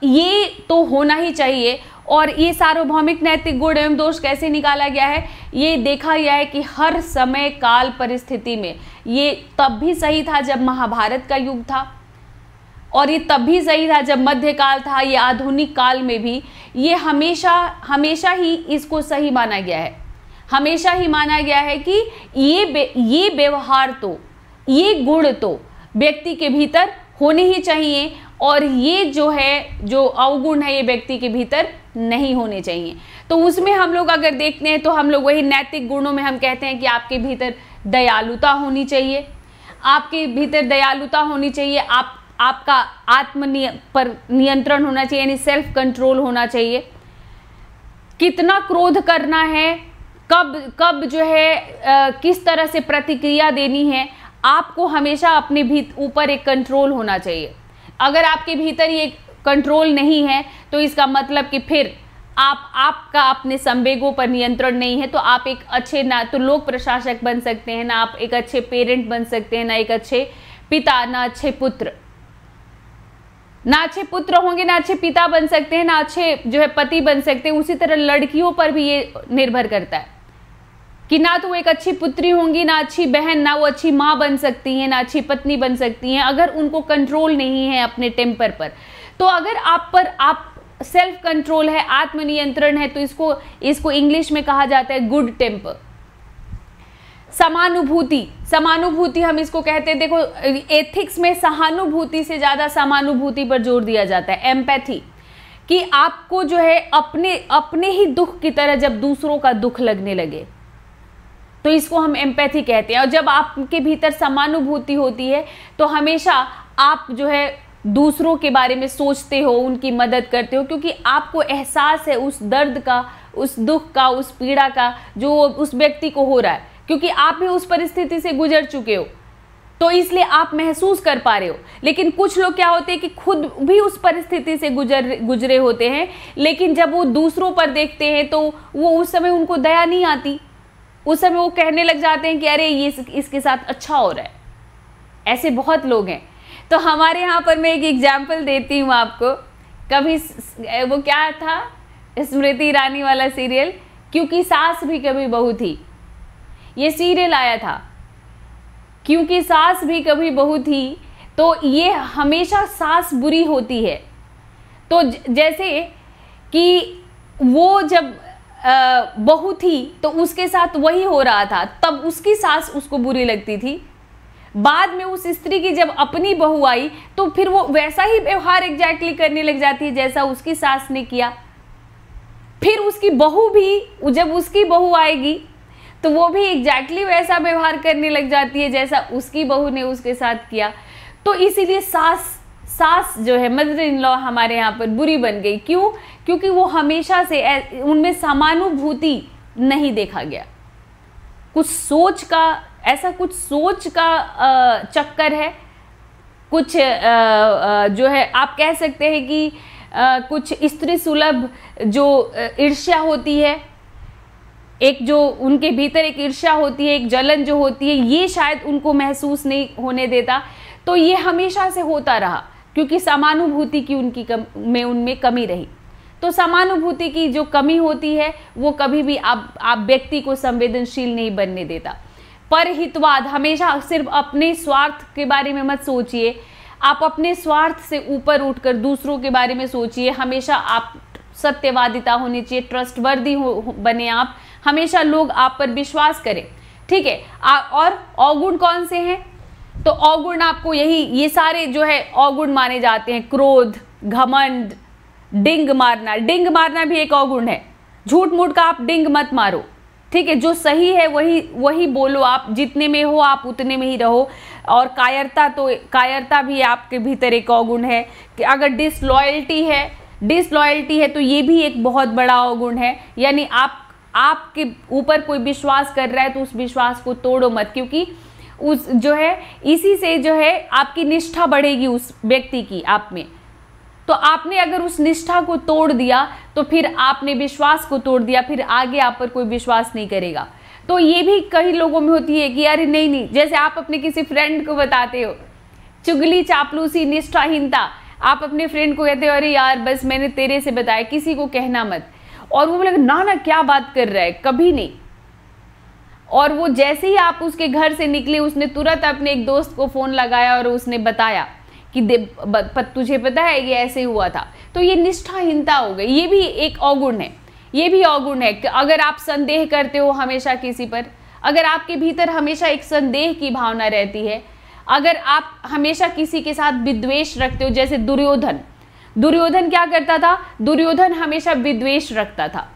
ये तो होना ही चाहिए और ये सार्वभौमिक नैतिक गुण एवं दोष कैसे निकाला गया है ये देखा गया है कि हर समय काल परिस्थिति में ये तब भी सही था जब महाभारत का युग था और ये तब भी सही था जब मध्यकाल था ये आधुनिक काल में भी ये हमेशा हमेशा ही इसको सही माना गया है हमेशा ही माना गया है कि ये ये व्यवहार तो ये गुण तो व्यक्ति के भीतर होने ही चाहिए और ये जो है जो अवगुण है ये व्यक्ति के भीतर नहीं होने चाहिए तो उसमें हम लोग अगर देखते हैं तो हम लोग वही नैतिक गुणों में हम कहते हैं कि आपके भीतर दयालुता होनी चाहिए आपके भीतर दयालुता होनी चाहिए आप आपका आत्मनिय पर नियंत्रण होना चाहिए यानी सेल्फ कंट्रोल होना चाहिए कितना क्रोध करना है कब कब जो है आ, किस तरह से प्रतिक्रिया देनी है आपको हमेशा अपने भी ऊपर एक कंट्रोल होना चाहिए अगर आपके भीतर ये कंट्रोल नहीं है तो इसका मतलब कि फिर आप आपका अपने संवेगों पर नियंत्रण नहीं है तो आप एक अच्छे ना तो लोक प्रशासक बन सकते हैं ना आप एक अच्छे पेरेंट बन सकते हैं ना एक अच्छे पिता ना अच्छे पुत्र ना अच्छे पुत्र होंगे ना अच्छे पिता बन सकते हैं ना अच्छे जो है पति बन सकते हैं उसी तरह लड़कियों पर भी ये निर्भर करता है कि ना तो वो एक अच्छी पुत्री होंगी ना अच्छी बहन ना वो अच्छी माँ बन सकती हैं ना अच्छी पत्नी बन सकती हैं अगर उनको कंट्रोल नहीं है अपने टेम्पर पर तो अगर आप पर आप सेल्फ कंट्रोल है आत्मनियंत्रण है तो इसको इसको इंग्लिश में कहा जाता है गुड टेम्पर समानुभूति समानुभूति हम इसको कहते हैं देखो एथिक्स में सहानुभूति से ज़्यादा समानुभूति पर जोर दिया जाता है एम्पैथी कि आपको जो है अपने अपने ही दुख की तरह जब दूसरों का दुख लगने लगे तो इसको हम एम्पैथी कहते हैं और जब आपके भीतर समानुभूति होती है तो हमेशा आप जो है दूसरों के बारे में सोचते हो उनकी मदद करते हो क्योंकि आपको एहसास है उस दर्द का उस दुख का उस पीड़ा का जो उस व्यक्ति को हो रहा है क्योंकि आप भी उस परिस्थिति से गुजर चुके हो तो इसलिए आप महसूस कर पा रहे हो लेकिन कुछ लोग क्या होते हैं कि खुद भी उस परिस्थिति से गुजर गुजरे होते हैं लेकिन जब वो दूसरों पर देखते हैं तो वो उस समय उनको दया नहीं आती उस समय वो कहने लग जाते हैं कि अरे ये इस, इसके साथ अच्छा हो रहा है ऐसे बहुत लोग हैं तो हमारे यहाँ पर मैं एक एग्जाम्पल देती हूँ आपको कभी वो क्या था स्मृति ईरानी वाला सीरियल क्योंकि सास भी कभी बहू थी ये सीरियल आया था क्योंकि सास भी कभी बहू थी तो ये हमेशा सास बुरी होती है तो जैसे कि वो जब बहू थी तो उसके साथ वही हो रहा था तब उसकी सास उसको बुरी लगती थी बाद में उस स्त्री की जब अपनी बहू आई तो फिर वो वैसा ही व्यवहार एग्जैक्टली करने लग जाती है जैसा उसकी सास ने किया फिर उसकी बहू भी जब उसकी बहू आएगी तो वो भी एग्जैक्टली वैसा व्यवहार करने लग जाती है जैसा उसकी बहू ने उसके साथ किया तो इसीलिए सास सास जो है मदर इन लॉ हमारे यहाँ पर बुरी बन गई क्यों क्योंकि वो हमेशा से उनमें समानुभूति नहीं देखा गया कुछ सोच का ऐसा कुछ सोच का चक्कर है कुछ जो है आप कह सकते हैं कि कुछ स्त्री सुलभ जो ईर्ष्या होती है एक जो उनके भीतर एक ईर्ष्या होती है एक जलन जो होती है ये शायद उनको महसूस नहीं होने देता तो ये हमेशा से होता रहा क्योंकि समानुभूति की उनकी कम में उनमें कमी रही तो समानुभूति की जो कमी होती है वो कभी भी आप आप व्यक्ति को संवेदनशील नहीं बनने देता पर हितवाद हमेशा सिर्फ अपने स्वार्थ के बारे में मत सोचिए आप अपने स्वार्थ से ऊपर उठकर दूसरों के बारे में सोचिए हमेशा आप सत्यवादिता होनी चाहिए ट्रस्टवर्दी हो बने आप हमेशा लोग आप पर विश्वास करें ठीक है और अवगुण कौन से हैं तो अवगुण आपको यही ये सारे जो है अवगुण माने जाते हैं क्रोध घमंड डिंग मारना डिंग मारना भी एक अवगुण है झूठ मूठ का आप डिंग मत मारो ठीक है जो सही है वही वही बोलो आप जितने में हो आप उतने में ही रहो और कायरता तो कायरता भी आपके भीतर एक अवगुण है कि अगर डिसलॉयल्टी है डिसलॉयल्टी है तो ये भी एक बहुत बड़ा अवगुण है यानी आप आपके ऊपर कोई विश्वास कर रहा है तो उस विश्वास को तोड़ो मत क्योंकि उस जो है इसी से जो है आपकी निष्ठा बढ़ेगी उस व्यक्ति की आप में तो आपने अगर उस निष्ठा को तोड़ दिया तो फिर आपने विश्वास को तोड़ दिया फिर आगे आप पर कोई विश्वास नहीं करेगा तो ये भी कई लोगों में होती है कि अरे नहीं नहीं जैसे आप अपने किसी फ्रेंड को बताते हो चुगली चापलूसी निष्ठाहीनता आप अपने फ्रेंड को कहते हो अरे यार बस मैंने तेरे से बताया किसी को कहना मत और वो बोले ना ना क्या बात कर रहा है कभी नहीं और वो जैसे ही आप उसके घर से निकले उसने तुरंत अपने एक दोस्त को फ़ोन लगाया और उसने बताया कि तुझे पता है ये ऐसे हुआ था तो ये निष्ठाहीनता हो गई ये भी एक अवगुण है ये भी अवगुण है कि अगर आप संदेह करते हो हमेशा किसी पर अगर आपके भीतर हमेशा एक संदेह की भावना रहती है अगर आप हमेशा किसी के साथ विद्वेष रखते हो जैसे दुर्योधन दुर्योधन क्या करता था दुर्योधन हमेशा विद्वेष रखता था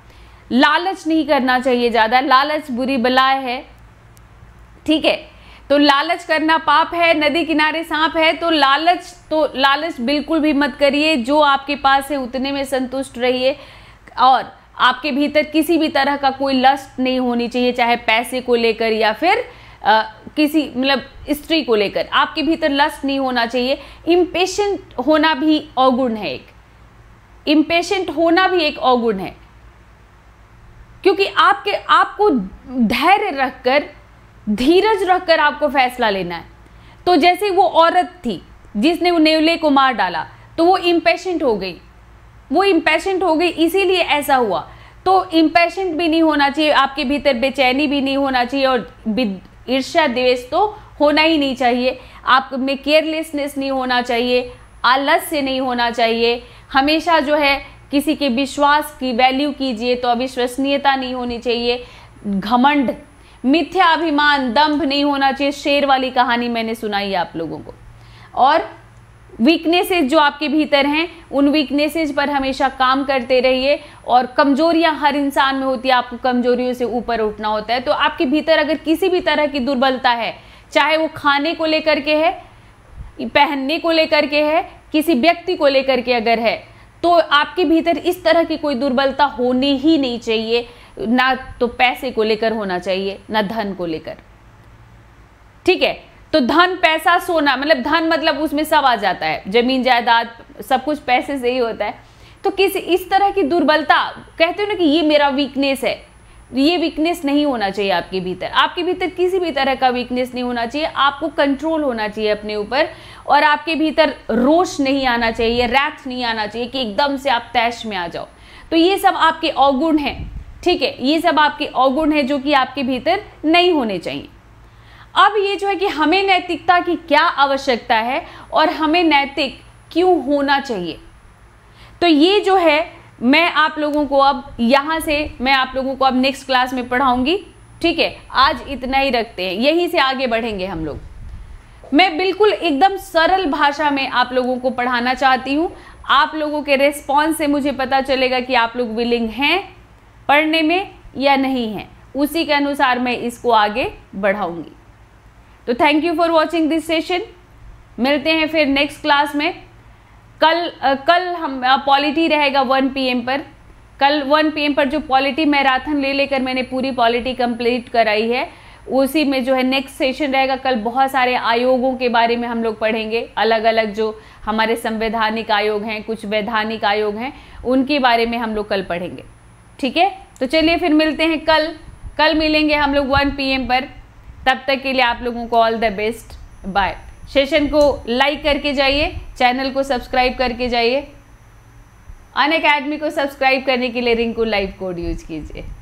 लालच नहीं करना चाहिए ज़्यादा लालच बुरी बला है ठीक है तो लालच करना पाप है नदी किनारे सांप है तो लालच तो लालच बिल्कुल भी मत करिए जो आपके पास है उतने में संतुष्ट रहिए और आपके भीतर किसी भी तरह का कोई लस्ट नहीं होनी चाहिए चाहे पैसे को लेकर या फिर आ, किसी मतलब स्त्री को लेकर आपके भीतर लस्ट नहीं होना चाहिए इम्पेशेंट होना भी अवगुण है एक इम्पेशेंट होना भी एक अवगुण है क्योंकि आपके आपको धैर्य रखकर धीरज रखकर आपको फैसला लेना है तो जैसे वो औरत थी जिसने वो नेवले को मार डाला तो वो इम्पेशेंट हो गई वो इम्पेशेंट हो गई इसीलिए ऐसा हुआ तो इम्पेशेंट भी नहीं होना चाहिए आपके भीतर बेचैनी भी नहीं होना चाहिए और ईर्ष्या द्वेष तो होना ही नहीं चाहिए आप में केयरलेसनेस नहीं होना चाहिए आलस्य नहीं होना चाहिए हमेशा जो है किसी के विश्वास की वैल्यू कीजिए तो अविश्वसनीयता नहीं होनी चाहिए घमंड मिथ्या अभिमान दंभ नहीं होना चाहिए शेर वाली कहानी मैंने सुनाई आप लोगों को और वीकनेसेज जो आपके भीतर हैं उन वीकनेसेज पर हमेशा काम करते रहिए और कमजोरियां हर इंसान में होती है आपको कमजोरियों से ऊपर उठना होता है तो आपके भीतर अगर किसी भी तरह की दुर्बलता है चाहे वो खाने को लेकर के है पहनने को लेकर के है किसी व्यक्ति को लेकर के अगर है तो आपके भीतर इस तरह की कोई दुर्बलता होनी ही नहीं चाहिए ना तो पैसे को लेकर होना चाहिए ना धन को लेकर ठीक है तो धन पैसा सोना मतलब धन मतलब उसमें सब आ जाता है जमीन जायदाद सब कुछ पैसे से ही होता है तो किसी इस तरह की दुर्बलता कहते हो ना कि ये मेरा वीकनेस है ये वीकनेस नहीं होना चाहिए आपके भीतर आपके भीतर किसी भी तरह का वीकनेस नहीं होना चाहिए आपको कंट्रोल होना चाहिए अपने ऊपर और आपके भीतर रोष नहीं आना चाहिए रैथ नहीं आना चाहिए कि एकदम से आप तैश में आ जाओ तो ये सब आपके अवगुण हैं ठीक है ये सब आपके अवगुण हैं जो कि आपके भीतर नहीं होने चाहिए अब ये जो है कि हमें नैतिकता की क्या आवश्यकता है और हमें नैतिक क्यों होना चाहिए तो ये जो है मैं आप लोगों को अब यहाँ से मैं आप लोगों को अब नेक्स्ट क्लास में पढ़ाऊंगी ठीक है आज इतना ही रखते हैं यहीं से आगे बढ़ेंगे हम लोग मैं बिल्कुल एकदम सरल भाषा में आप लोगों को पढ़ाना चाहती हूँ आप लोगों के रिस्पॉन्स से मुझे पता चलेगा कि आप लोग विलिंग हैं पढ़ने में या नहीं हैं उसी के अनुसार मैं इसको आगे बढ़ाऊंगी तो thank you for watching this session मिलते हैं फिर नेक्स्ट क्लास में कल आ, कल हम पॉलिटी रहेगा वन पीएम पर कल वन पीएम पर जो पॉलिटी मैराथन ले लेकर मैंने पूरी पॉलिटी कंप्लीट कराई है उसी में जो है नेक्स्ट सेशन रहेगा कल बहुत सारे आयोगों के बारे में हम लोग पढ़ेंगे अलग अलग जो हमारे संवैधानिक आयोग हैं कुछ वैधानिक आयोग हैं उनके बारे में हम लोग कल पढ़ेंगे ठीक है तो चलिए फिर मिलते हैं कल कल मिलेंगे हम लोग 1 पीएम पर तब तक के लिए आप लोगों को all the best bye session को लाइक करके जाइए चैनल को सब्सक्राइब करके जाइए अन अकेडमी को सब्सक्राइब करने के लिए रिंकू लाइव कोड यूज कीजिए